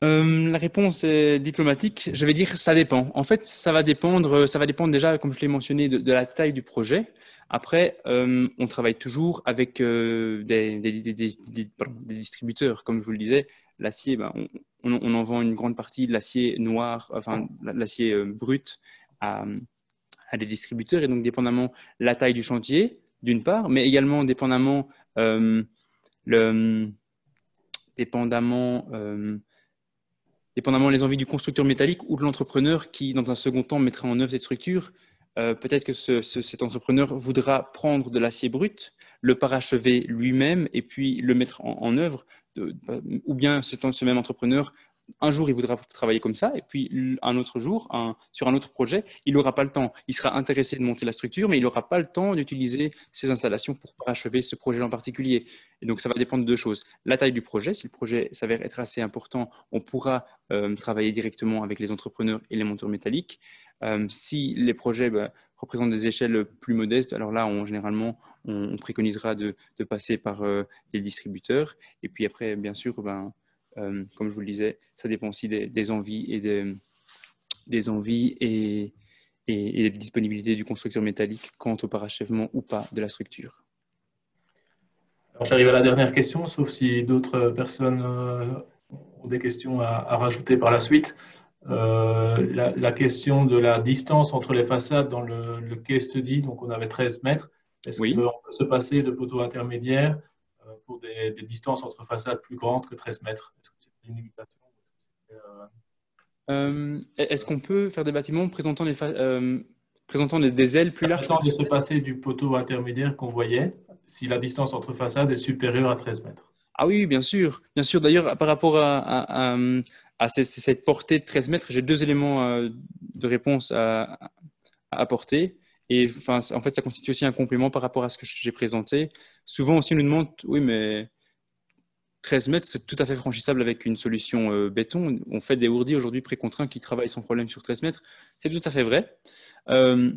euh, la réponse est diplomatique. Je vais dire ça dépend. En fait, ça va dépendre, euh, ça va dépendre déjà, comme je l'ai mentionné, de, la taille du projet. Après, euh, on travaille toujours avec des, distributeurs. Comme je vous le disais, l'acier, ben, on, en vend une grande partie de l'acier noir, enfin l'acier brut à, des distributeurs. Et donc, dépendamment la taille du chantier, d'une part, mais également dépendamment dépendamment dépendamment des envies du constructeur métallique ou de l'entrepreneur qui, dans un second temps, mettra en œuvre cette structure. Euh, peut-être que cet entrepreneur voudra prendre de l'acier brut, le parachever lui-même et puis le mettre en, œuvre, euh, ou bien ce même entrepreneur un jour, il voudra travailler comme ça, et puis un autre jour, sur un autre projet, il n'aura pas le temps. Il sera intéressé de monter la structure, mais il n'aura pas le temps d'utiliser ses installations pour achever ce projet en particulier. Et donc, ça va dépendre de deux choses. La taille du projet, si le projet s'avère être assez important, on pourra euh, travailler directement avec les entrepreneurs et les monteurs métalliques. Euh, si les projets bah, représentent des échelles plus modestes, alors là, on, généralement, on, préconisera de, passer par euh, les distributeurs. Et puis après, bien sûr, ben, euh, comme je vous le disais, ça dépend aussi des, envies et des, envies et, des disponibilités du constructeur métallique quant au parachèvement ou pas de la structure. J'arrive à la dernière question, sauf si d'autres personnes euh, ont des questions à, rajouter par la suite. Euh, la, question de la distance entre les façades dans le, le case study, donc on avait 13 mètres. Est-ce qu'on peut se passer de poteaux intermédiaires pour des, distances entre façades plus grandes que 13 mètres Est-ce qu'on peut faire des bâtiments présentant, des euh, présentant des, ailes plus larges de se passer du poteau intermédiaire qu'on voyait si la distance entre façades est supérieure à 13 mètres. Ah oui, bien sûr. Bien sûr, d'ailleurs, par rapport à, cette portée de 13 mètres, j'ai deux éléments euh, de réponse à, apporter. Et enfin, en fait, ça constitue aussi un complément par rapport à ce que j'ai présenté. Souvent aussi, on nous demande, oui, mais 13 mètres, c'est tout à fait franchissable avec une solution euh, béton. On fait des ourdis aujourd'hui précontraints qui travaillent sans problème sur 13 mètres. C'est tout à fait vrai. Euh,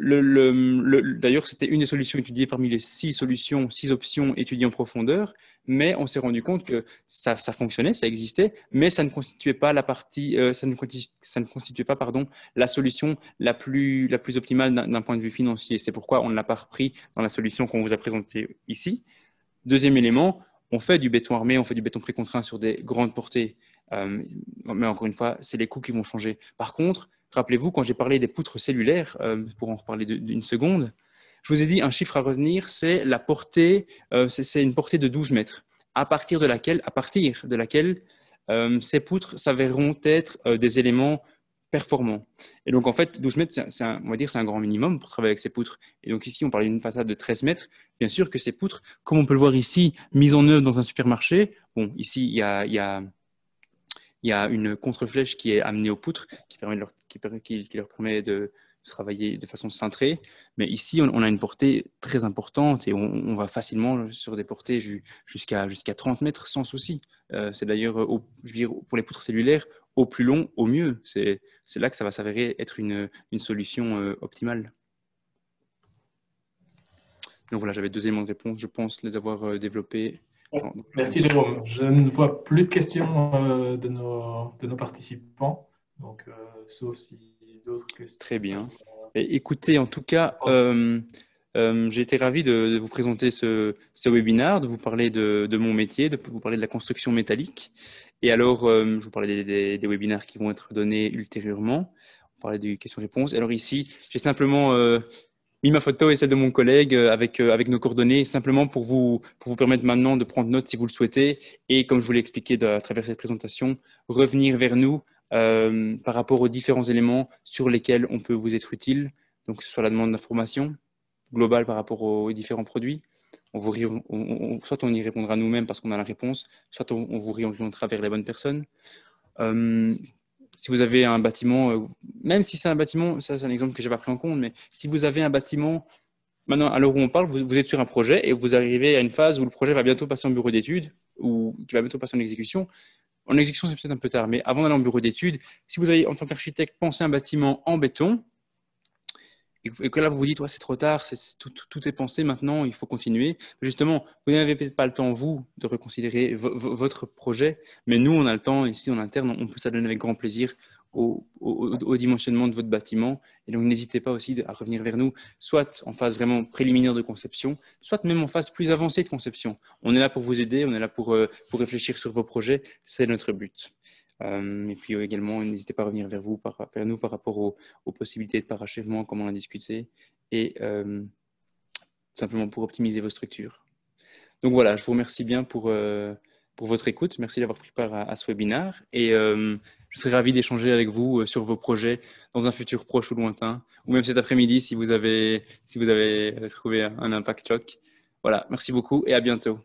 D'ailleurs, c'était une des solutions étudiées parmi les six solutions, six options étudiées en profondeur, mais on s'est rendu compte que ça, fonctionnait, ça existait, mais ça ne constituait pas la partie, euh, ça, ne, constituait pas, pardon, la solution la plus, optimale d'un point de vue financier. C'est pourquoi on ne l'a pas repris dans la solution qu'on vous a présentée ici. Deuxième élément, on fait du béton armé, on fait du béton précontraint sur des grandes portées, euh, mais encore une fois, c'est les coûts qui vont changer. Par contre, Rappelez-vous, quand j'ai parlé des poutres cellulaires, euh, pour en reparler d'une seconde, je vous ai dit un chiffre à revenir, c'est la portée, euh, c'est une portée de 12 mètres, à partir de laquelle, à partir de laquelle euh, ces poutres s'avéreront être des éléments performants. Et donc, en fait, 12 mètres, c'est un, on va dire, c'est un grand minimum pour travailler avec ces poutres. Et donc, ici, on parlait d'une façade de 13 mètres. Bien sûr que ces poutres, comme on peut le voir ici, mises en œuvre dans un supermarché, bon, ici, il y a il y a une contre-flèche qui est amenée aux poutres, qui, permet leur, qui, leur permet de, travailler de façon cintrée. Mais ici, on, a une portée très importante et on, va facilement sur des portées jusqu'à jusqu'à 30 mètres sans souci. Euh, c'est d'ailleurs, pour les poutres cellulaires, au plus long, au mieux. C'est là que ça va s'avérer être une, solution euh, optimale. Donc voilà, j'avais deux éléments de réponse. Je pense les avoir euh, développés. Merci euh, Jérôme. Je ne vois plus de questions euh, de, nos, de, nos, participants, donc euh, sauf si d'autres questions. Très bien. écoutez, en tout cas, oh. j'ai été ravi de, vous présenter ce, ce, webinaire, de vous parler de, mon métier, de vous parler de la construction métallique. Et alors, je vous parlais des, des, webinaires qui vont être donnés ultérieurement. On parlait des questions-réponses. Alors ici, j'ai simplement ma photo et celle de mon collègue euh, avec, euh, avec nos coordonnées, simplement pour vous, pour vous permettre maintenant de prendre note si vous le souhaitez. Et comme je vous l'ai expliqué à travers cette présentation, revenir vers nous euh, par rapport aux différents éléments sur lesquels on peut vous être utile. Donc, sur la demande d'information globale par rapport aux différents produits, soit on y répondra nous-mêmes parce qu'on a la réponse, soit on, vous réorientera vers les bonnes personnes si vous avez un bâtiment, euh, même si c'est un bâtiment, ça c'est un exemple que j'ai pas pris en compte, mais si vous avez un bâtiment, maintenant à l'heure où on parle, vous, vous, êtes sur un projet et vous arrivez à une phase où le projet va bientôt passer en bureau d'études ou qui va bientôt passer en exécution. En exécution, c'est peut-être un peu tard, mais avant d'aller en bureau d'études, si vous avez en tant qu'architecte pensé un bâtiment en béton, et que là vous vous dites c'est trop tard, tout, tout, est pensé maintenant, il faut continuer. Justement, vous n'avez peut-être pas le temps vous de reconsidérer votre projet, mais nous on a le temps ici en interne, on peut s'adonner avec grand plaisir au, dimensionnement de votre bâtiment. Et donc n'hésitez pas aussi à revenir vers nous, soit en phase vraiment préliminaire de conception, soit même en phase plus avancée de conception. On est là pour vous aider, on est là pour, euh, pour réfléchir sur vos projets, c'est notre but. Euh, et puis euh, également, n'hésitez pas à revenir vers, vous, par, nous par rapport aux, possibilités de parachèvement, comme on a discuté, et euh, simplement pour optimiser vos structures. Donc voilà, je vous remercie bien pour, euh, pour votre écoute. Merci d'avoir pris part à, ce webinaire. Et je serais ravi d'échanger avec vous sur vos projets dans un futur proche ou lointain, ou même cet après-midi si, vous avez, si vous avez trouvé un impact choc. Voilà, merci beaucoup et à bientôt.